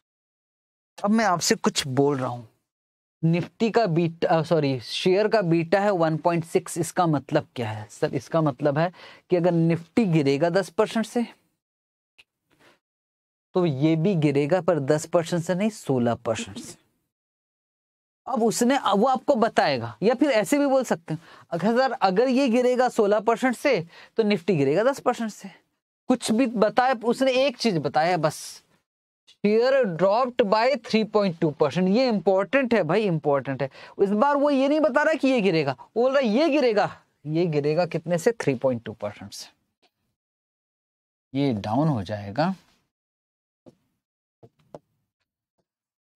अब मैं आपसे कुछ बोल रहा हूं निफ्टी का बीटा सॉरी शेयर का बीटा है 1.6 इसका मतलब क्या है सर इसका मतलब है कि अगर निफ्टी गिरेगा 10 परसेंट से तो ये भी गिरेगा पर 10 परसेंट से नहीं 16 परसेंट से अब उसने वो आपको बताएगा या फिर ऐसे भी बोल सकते हैं अगर सर अगर ये गिरेगा 16 परसेंट से तो निफ्टी गिरेगा 10 परसेंट से कुछ भी बताया उसने एक चीज बताया बस शेयर ड्रॉप्ड बाय 3.2 परसेंट ये इंपॉर्टेंट है भाई इंपॉर्टेंट है इस बार वो ये नहीं बता रहा कि ये गिरेगा वो बोल रहा ये गिरेगा ये गिरेगा कितने से 3.2 परसेंट से ये डाउन हो जाएगा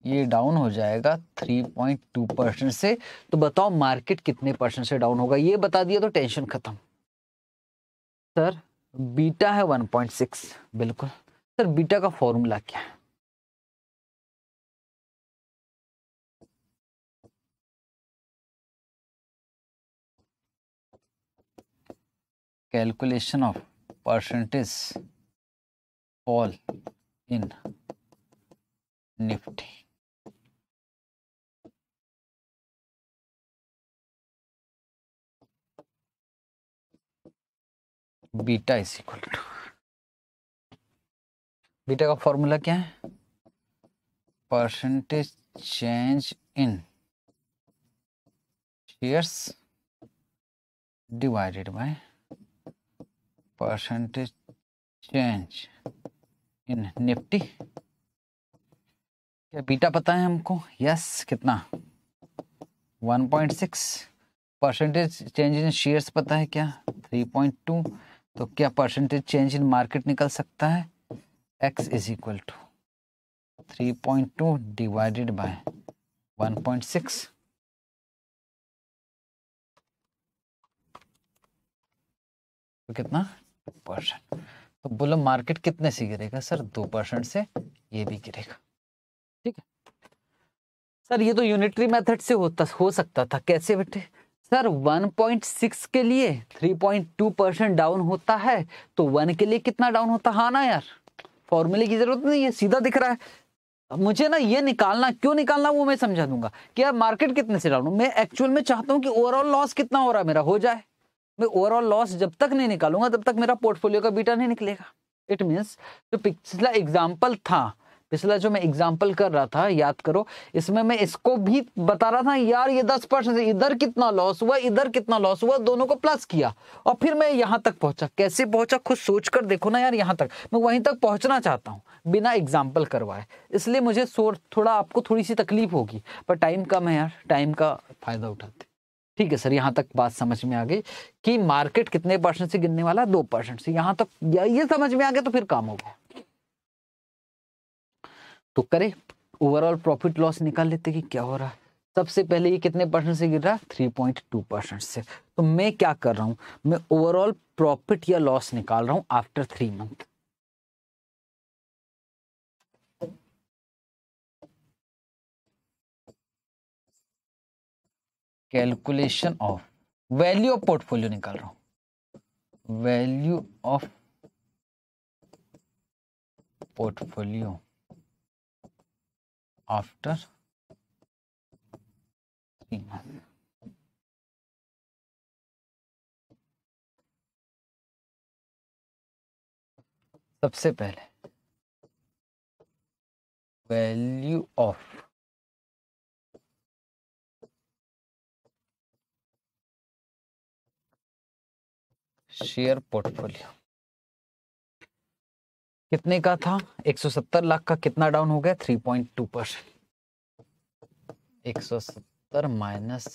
ये डाउन हो जाएगा 3.2 परसेंट से तो बताओ मार्केट कितने परसेंट से डाउन होगा ये बता दिया तो टेंशन खत्म सर बीटा है 1.6 बिल्कुल सर बीटा का फॉर्मूला क्या है calculation of percentage fall in nifty beta is equal to beta का फॉर्मूला क्या है percentage change in shares divided by percentage change in Nifty क्या बीटा पता है हमको यस yes, कितना 1.6 परसेंटेज चेंज इन शेयर्स पता है क्या 3.2 तो क्या परसेंटेज चेंज इन मार्केट निकल सकता है x is equal to three point two divided by one point six तो कितना टू परसेंट तो बोलो मार्केट कितने से गिरेगा सर दो परसेंट से ये भी गिरेगा ठीक है सर ये तो यूनिटरी मेथड से होता हो सकता था कैसे बेटे सर 1.6 के लिए 3.2 परसेंट डाउन होता है तो 1 के लिए कितना डाउन होता है हाँ ना यार फॉर्मूले की जरूरत नहीं है सीधा दिख रहा है मुझे ना ये निकालना क्यों निकालना वो मैं समझा दूंगा कि यार मार्केट कितने से डाउन मैं एक्चुअल में चाहता हूँ कि ओवरऑल लॉस कितना हो रहा है मेरा हो जाए मैं ओवरऑल लॉस जब तक नहीं निकालूंगा तब तक मेरा पोर्टफोलियो का बीटा नहीं निकलेगा इट मीन्स जो पिछला एग्जाम्पल था पिछला जो मैं एग्जाम्पल कर रहा था याद करो इसमें मैं इसको भी बता रहा था यार ये दस परसेंट इधर कितना लॉस हुआ इधर कितना लॉस हुआ दोनों को प्लस किया और फिर मैं यहाँ तक पहुंचा कैसे पहुंचा खुद सोच कर देखो ना यार यहाँ तक मैं वहीं तक पहुंचना चाहता हूँ बिना एग्जाम्पल करवाए इसलिए मुझे थोड़ा आपको थोड़ी सी तकलीफ होगी पर टाइम कम है यार टाइम का फायदा उठाते ठीक है सर यहाँ तक बात समझ में आ गई कि मार्केट कितने परसेंट से गिरने वाला है दो परसेंट से यहां तक ये समझ में आ गया तो फिर काम हो गया तो करें ओवरऑल प्रॉफिट लॉस निकाल लेते कि क्या हो रहा है सबसे पहले ये कितने परसेंट से गिर रहा है थ्री पॉइंट टू परसेंट से तो मैं क्या कर रहा हूँ मैं ओवरऑल प्रॉफिट या लॉस निकाल रहा हूँ after three month calculation of value of portfolio निकाल रहा हूं वैल्यू ऑफ पोर्टफोलियो आफ्टर सबसे पहले वैल्यू ऑफ शेयर पोर्टफोलियो कितने का था 170 लाख का कितना डाउन हो गया 3.2 परसेंट एक सौ सत्तर माइनस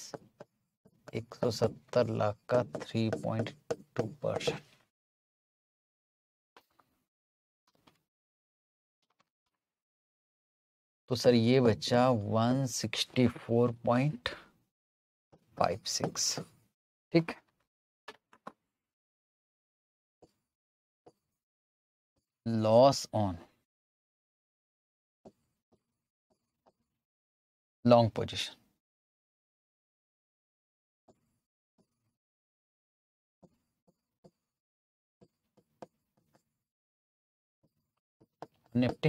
एक सौ सत्तर लाख का 3.2 परसेंट तो सर ये बचा 164.56 ठीक loss on long position Nifty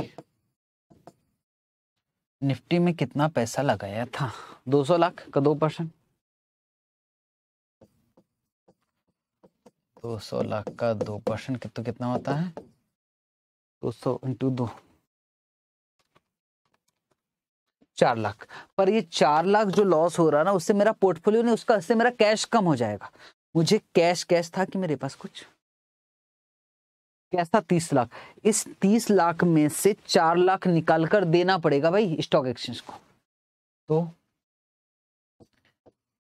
Nifty में कितना पैसा लगाया था 200 लाख का दो परसेंट दो सौ लाख का दो परसेंट कितना होता है दो इंटू दो चार लाख पर ये चार लाख जो लॉस हो रहा ना उससे मेरा पोर्टफोलियो नहीं उसका उससे मेरा कैश कम हो जाएगा मुझे कैश कैश था कि मेरे पास कुछ कैसा तीस लाख इस तीस लाख में से चार लाख निकाल कर देना पड़ेगा भाई स्टॉक एक्सचेंज को तो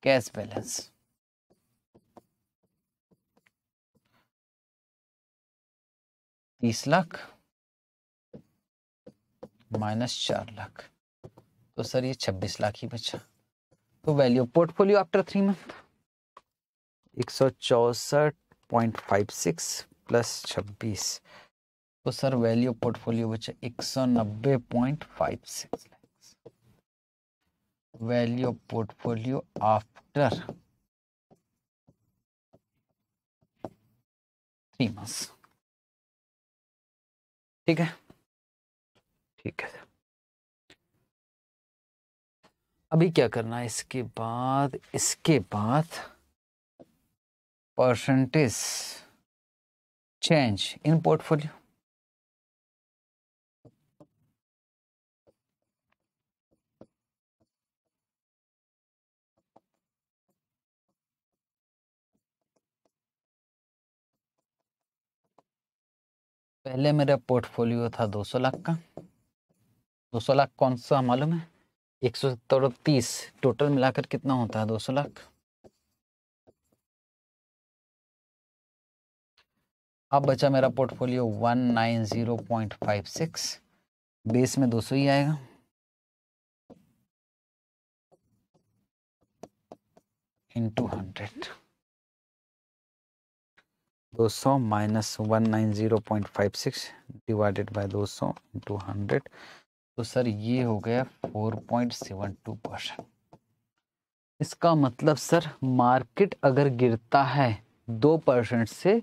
कैश बैलेंस तीस लाख माइनस चार लाख तो सर ये छब्बीस लाख ही बचा तो value portfolio after three month एक सौ चौसठ पॉइंट फाइव सिक्स प्लस छब्बीस तो सर वैल्यू पोर्टफोलियो बचा एक सौ नब्बे point five six value portfolio after three month ठीक है ठीक है अभी क्या करना है इसके बाद इसके बाद परसेंटेज चेंज इन पोर्टफोलियो पहले मेरा पोर्टफोलियो था 200 लाख का दो सौ लाख कौन सा मालूम है एक सौ सत्तर तीस टोटल मिलाकर कितना होता है दो सौ लाख अब बचा मेरा portfolio one nine zero point five six base में दो सौ ही आएगा इंटू हंड्रेड दो सौ minus one nine zero point five six divided by दो सौ इंटू हंड्रेड तो सर ये हो गया 4.72 परसेंट इसका मतलब सर मार्केट अगर गिरता है दो परसेंट से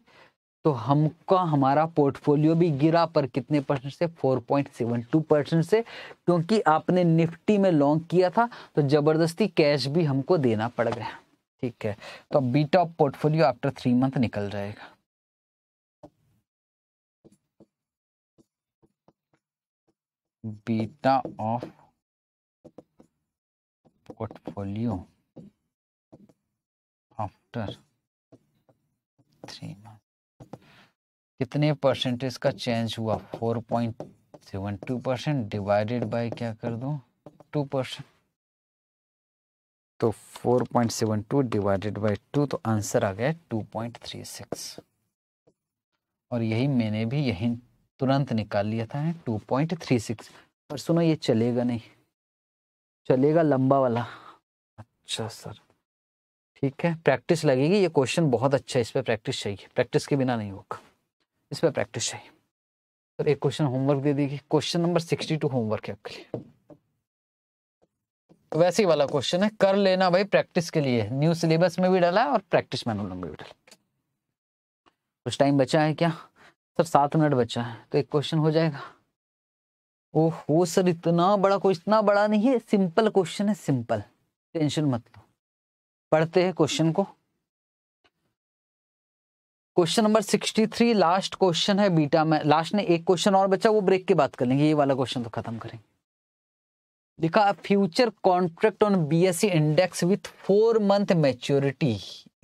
तो हमका हमारा पोर्टफोलियो भी गिरा पर कितने परसेंट से 4.72 परसेंट से क्योंकि आपने निफ्टी में लॉन्ग किया था तो ज़बरदस्ती कैश भी हमको देना पड़ गया ठीक है तो beta portfolio after three month निकल जाएगा beta of portfolio after three month कितने परसेंटेज का चेंज हुआ four point seven two percent divided by क्या कर दो टू परसेंट तो four point seven two divided by two तो आंसर आ गया टू पॉइंट थ्री सिक्स और यही मैंने भी यही तुरंत निकाल लिया था टू पॉइंट थ्री सिक्स पर सुनो ये चलेगा नहीं चलेगा लंबा वाला अच्छा सर ठीक है प्रैक्टिस लगेगी ये क्वेश्चन बहुत अच्छा है इस पर प्रैक्टिस चाहिए प्रैक्टिस के बिना नहीं होगा इस पर प्रैक्टिस चाहिए सर एक क्वेश्चन होमवर्क दे दीजिए question number sixty two homework है आपके लिए वैसे ही वाला क्वेश्चन है कर लेना भाई प्रैक्टिस के लिए न्यू सिलेबस में भी डाला और प्रैक्टिस मैनुअल में भी डाला कुछ टाइम बचा है क्या सर सात मिनट बचा है तो एक क्वेश्चन हो जाएगा ओहो सर इतना बड़ा क्वेश्चन इतना बड़ा नहीं है सिंपल क्वेश्चन है सिंपल टेंशन मत लो पढ़ते हैं क्वेश्चन को question number sixty three last question है बीटा में लास्ट ने एक क्वेश्चन और बचा वो ब्रेक के बात कर लेंगे ये वाला क्वेश्चन तो खत्म करेंगे देखा future contract on BSC index with four month maturity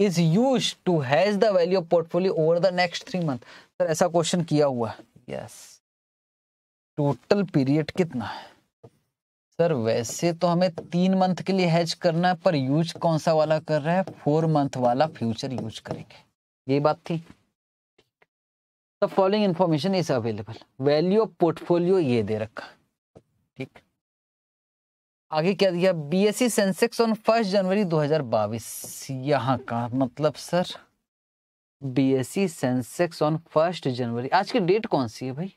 is use to hedge the value of portfolio over the next three month sir ऐसा क्वेश्चन किया हुआ है यस टोटल पीरियड कितना है सर वैसे तो हमें तीन मंथ के लिए हैज करना है पर यूज कौन सा वाला कर रहा है फोर मंथ वाला फ्यूचर यूज करेंगे ये बात थी तो following information is available value of portfolio ये दे रखा ठीक आगे क्या दिया BSC Sensex on first January बाईस यहाँ का मतलब sir C Sensex on first January आज की डेट कौन सी है भाई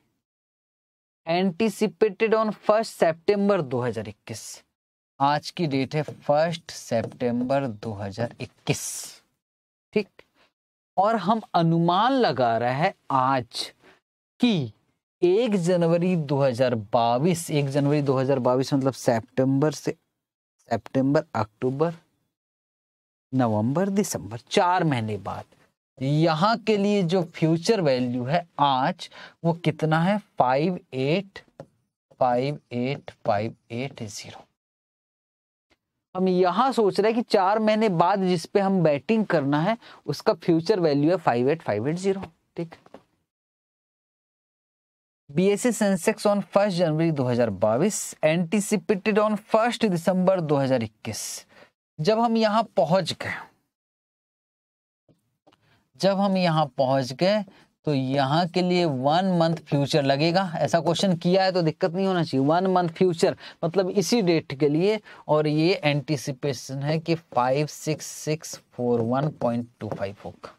एंटीसिपेटेड ऑन फर्स्ट सेप्टेम्बर 2021 आज की डेट है फर्स्ट सेप्टेम्बर 2021 ठीक और हम अनुमान लगा रहे हैं आज कि एक जनवरी 2022 एक जनवरी 2022 मतलब सितंबर से सितंबर अक्टूबर नवंबर दिसंबर चार महीने बाद यहां के लिए जो फ्यूचर वैल्यू है आज वो कितना है five eight five eight five eight zero हम यहां सोच रहे हैं कि चार महीने बाद जिस पे हम बैटिंग करना है उसका फ्यूचर वैल्यू है five eight five eight zero ठीक B S C Sensex on first January 2022 anticipated on first December 2021 जब हम यहां पहुंच गए जब हम यहाँ पहुंच गए तो यहाँ के लिए वन मंथ फ्यूचर लगेगा ऐसा क्वेश्चन किया है तो दिक्कत नहीं होना चाहिए वन मंथ फ्यूचर मतलब इसी डेट के लिए और ये एंटिसिपेशन है कि five six six four one point two five होगा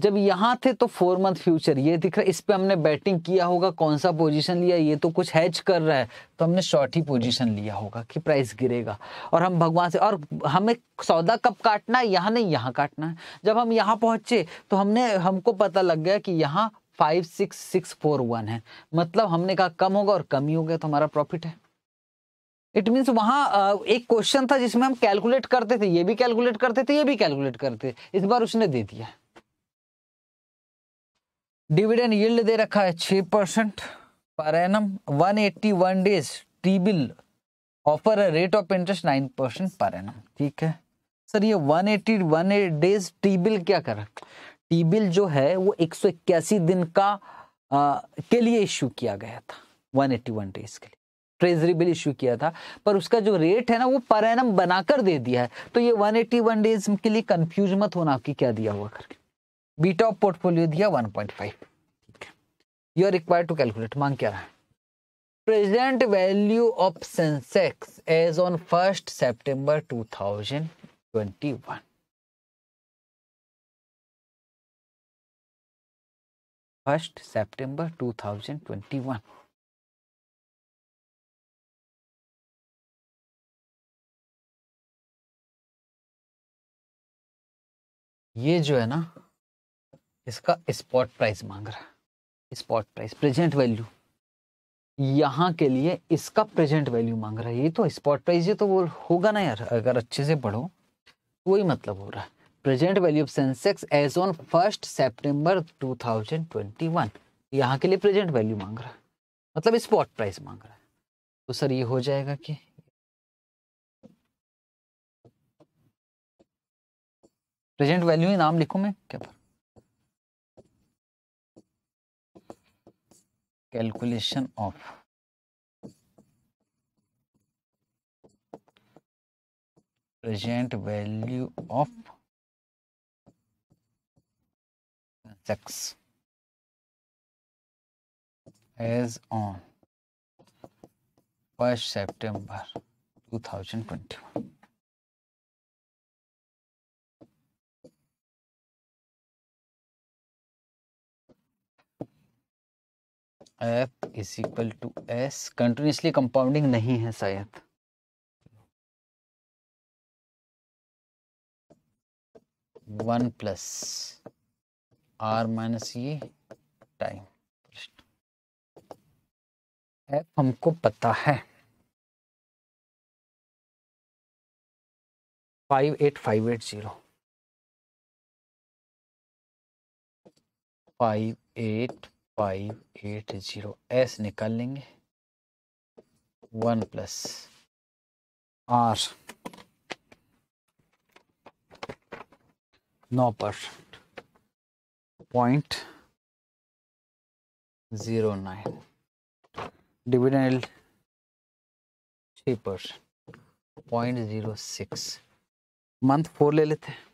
जब यहाँ थे तो फोर मंथ फ्यूचर ये दिख रहा है इस पर हमने बैटिंग किया होगा कौन सा पोजीशन लिया ये तो कुछ हैच कर रहा है तो हमने शॉर्ट ही पोजीशन लिया होगा कि प्राइस गिरेगा और हम भगवान से और हमें सौदा कब काटना है यहाँ नहीं यहाँ काटना है जब हम यहाँ पहुंचे तो हमने हमको पता लग गया कि यहाँ five six six four one है मतलब हमने कहा कम होगा और कम ही हो गया तो हमारा प्रॉफिट है इट मीन्स वहाँ एक क्वेश्चन था जिसमें हम कैलकुलेट करते थे ये भी कैलकुलेट करते थे ये भी कैलकुलेट करते थे इस बार उसने दे दिया है डिविडेंड यील्ड दे रखा है छः percent per annum one eighty one days T bill offer rate of interest nine percent per annum ठीक है सर ये one eighty one days T bill क्या कर टी बिल जो है वो एक सौ इक्यासी दिन का आ, के लिए इशू किया गया था वन एट्टी वन डेज के लिए ट्रेजरी बिल इशू किया था पर उसका जो रेट है ना वो पर एनम बनाकर दे दिया है तो ये वन एट्टी वन डेज के लिए कंफ्यूज मत होना कि क्या दिया हुआ करके बीटा ऑफ पोर्टफोलियो दिया 1.5 ठीक है you are required to calculate मांग क्या रहा है present value of Sensex as on first September 2021 first September 2021 ये जो है ना इसका स्पॉट प्राइस मांग रहा है स्पॉट प्राइस प्रेजेंट वैल्यू यहाँ के लिए इसका प्रेजेंट वैल्यू मांग रहा है ये तो स्पॉट प्राइस ये तो वो होगा ना यार अगर अच्छे से पढ़ो वही मतलब हो रहा है present value of Sensex as on first September two thousand twenty one यहाँ के लिए प्रेजेंट वैल्यू मांग रहा है मतलब स्पॉट प्राइस मांग रहा है तो सर ये हो जाएगा कि प्रेजेंट वैल्यू ही नाम लिखूँ मैं क्या calculation of present value of checks as on 1st September 2021. F is equal to S continuously compounding नहीं है शायद वन प्लस आर माइनस ये टाइम एफ हमको पता है five eight five eight zero five eight five eight zero S निकाल लेंगे one plus R नौ पर point zero nine dividend three percent point zero six month four ले लेते हैं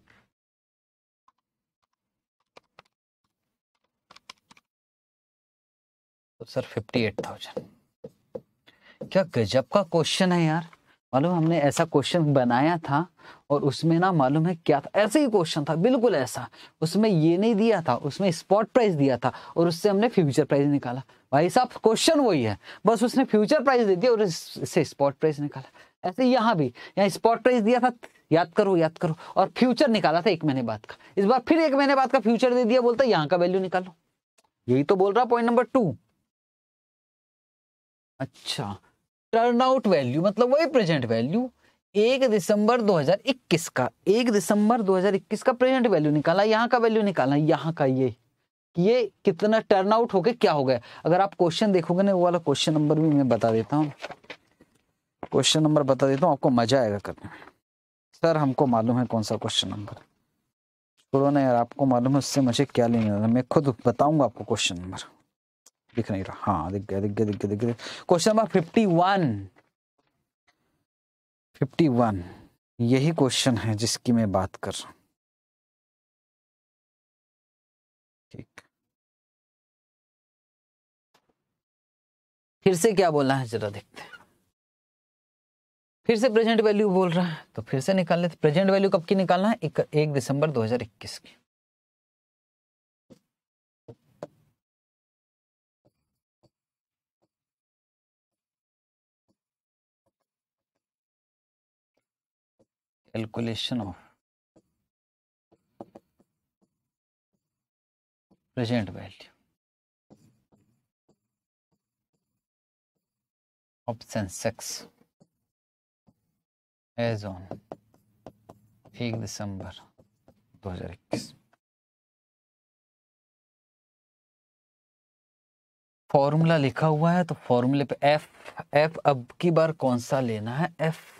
तो सर फिफ्टी एट क्या गजब का क्वेश्चन है यार मालूम हमने ऐसा क्वेश्चन बनाया था और उसमें ना मालूम है क्या था ऐसे ही क्वेश्चन था बिल्कुल ऐसा उसमें ये नहीं दिया था उसमें स्पॉट प्राइस दिया था और उससे हमने फ्यूचर प्राइस निकाला भाई साहब क्वेश्चन वही है बस उसने फ्यूचर प्राइस दे दिया और इससे स्पॉट प्राइस निकाला ऐसे यहाँ भी यहाँ स्पॉट प्राइस दिया था याद करो याद करो और फ्यूचर निकाला था एक महीने बाद का इस बार फिर एक महीने बाद का फ्यूचर दे दिया बोलता यहाँ का वैल्यू निकालो यही तो बोल रहा पॉइंट नंबर टू अच्छा टर्न आउट वैल्यू मतलब वही प्रेजेंट वैल्यू एक दिसंबर 2021 का एक दिसंबर 2021 का प्रेजेंट वैल्यू निकाला यहाँ का वैल्यू निकाला यहाँ का ये ये कितना टर्न आउट होके क्या हो गया अगर आप क्वेश्चन देखोगे ना वो वाला क्वेश्चन नंबर भी मैं बता देता हूँ क्वेश्चन नंबर बता देता हूँ आपको मजा आएगा करने में सर हमको मालूम है कौन सा क्वेश्चन नंबर छोड़ो ना यार आपको मालूम है उससे मुझे क्या लेना मैं खुद बताऊंगा आपको क्वेश्चन नंबर दिख नहीं रहा हाँ दिख गया दिख गया दिख गया दिख गया question number fifty one fifty one यही क्वेश्चन है जिसकी मैं बात कर रहा हूँ ठीक फिर से क्या बोलना है जरा देखते हैं फिर से प्रेजेंट वैल्यू बोल रहा है तो फिर से निकाल लेते प्रेजेंट वैल्यू कब की निकालना है एक, एक दिसंबर 2021 की calculation of present value option 6 as on 1 December 2021 formula लिखा हुआ है तो फॉर्मूले पे एफ एफ अब की बार कौन सा लेना है F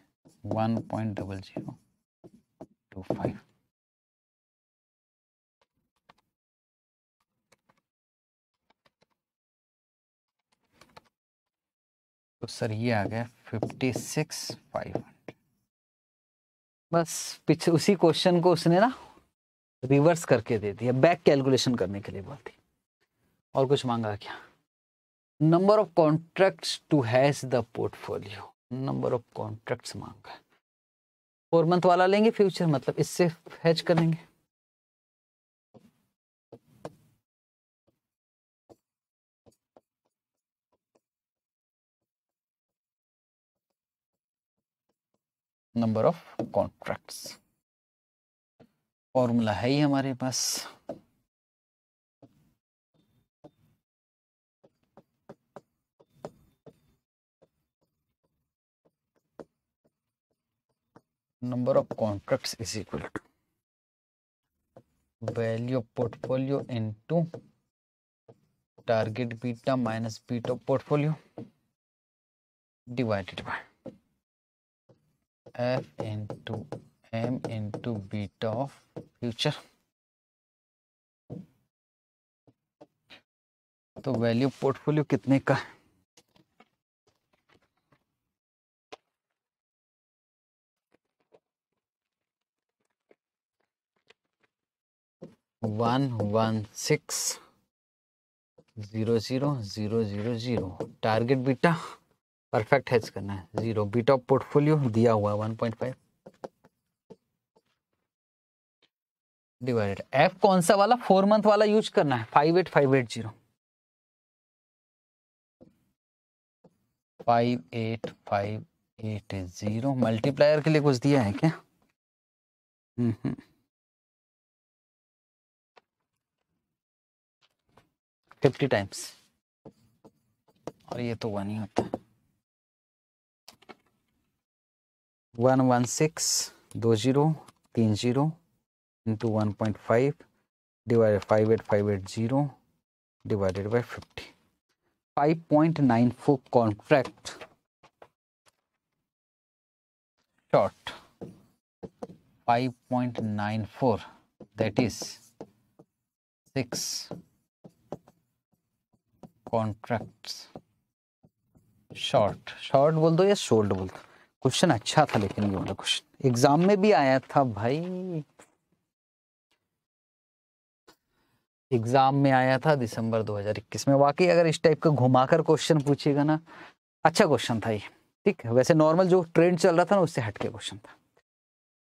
one point double zero two five तो सर ये आ गया फिफ्टी सिक्स फाइव बस पीछे उसी क्वेश्चन को उसने ना रिवर्स करके दे दिया बैक कैलकुलेशन करने के लिए बोलती और कुछ मांगा क्या number of contracts to hedge the portfolio number of contracts मांगा है फोर मंथ वाला लेंगे फ्यूचर मतलब इससे हेज करेंगे नंबर ऑफ कॉन्ट्रैक्ट्स फॉर्मूला है ही हमारे पास number of contracts is equal to value of portfolio into target beta minus beta portfolio divided by F into M into beta of future तो वैल्यू पोर्टफोलियो कितने का है one one six zero zero zero zero zero target beta perfect hedge करना है zero beta portfolio दिया हुआ है one point five divided F कौन सा वाला फोर मंथ वाला यूज करना है five eight five eight zero five eight five eight zero multiplier के लिए कुछ दिया है क्या हम्म हम्म फिफ्टी टाइम्स और ये तो वन ही होता है वन वन सिक्स दो जीरो तीन zero into one point five divided five eight five eight zero divided by fifty five point nine four contract short five point nine four that is six contracts short short बोल दो या should बोल दो question अच्छा था लेकिन ये वाला क्वेश्चन एग्जाम में भी आया था भाई एग्जाम में आया था दिसंबर 2021 में वाकई अगर इस टाइप का घुमाकर क्वेश्चन पूछेगा ना अच्छा क्वेश्चन था ये ठीक है वैसे नॉर्मल जो ट्रेंड चल रहा था ना उससे हटके क्वेश्चन था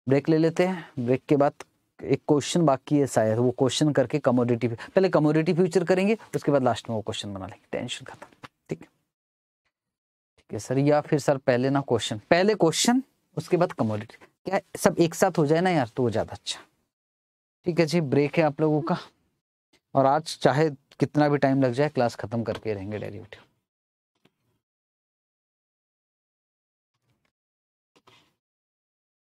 ब्रेक ले लेते हैं ब्रेक के बाद एक क्वेश्चन बाकी है शायद वो क्वेश्चन करके कमोडिटी पहले कमोडिटी फ्यूचर करेंगे उसके बाद लास्ट में वो क्वेश्चन बना लेंगे टेंशन खत्म ठीक है ठीक है सर या फिर सर पहले ना क्वेश्चन पहले क्वेश्चन उसके बाद कमोडिटी क्या सब एक साथ हो जाए ना यार तो वो ज़्यादा अच्छा ठीक है जी ब्रेक है आप लोगों का और आज चाहे कितना भी टाइम लग जाए क्लास खत्म करके रहेंगे डेरी वीडियो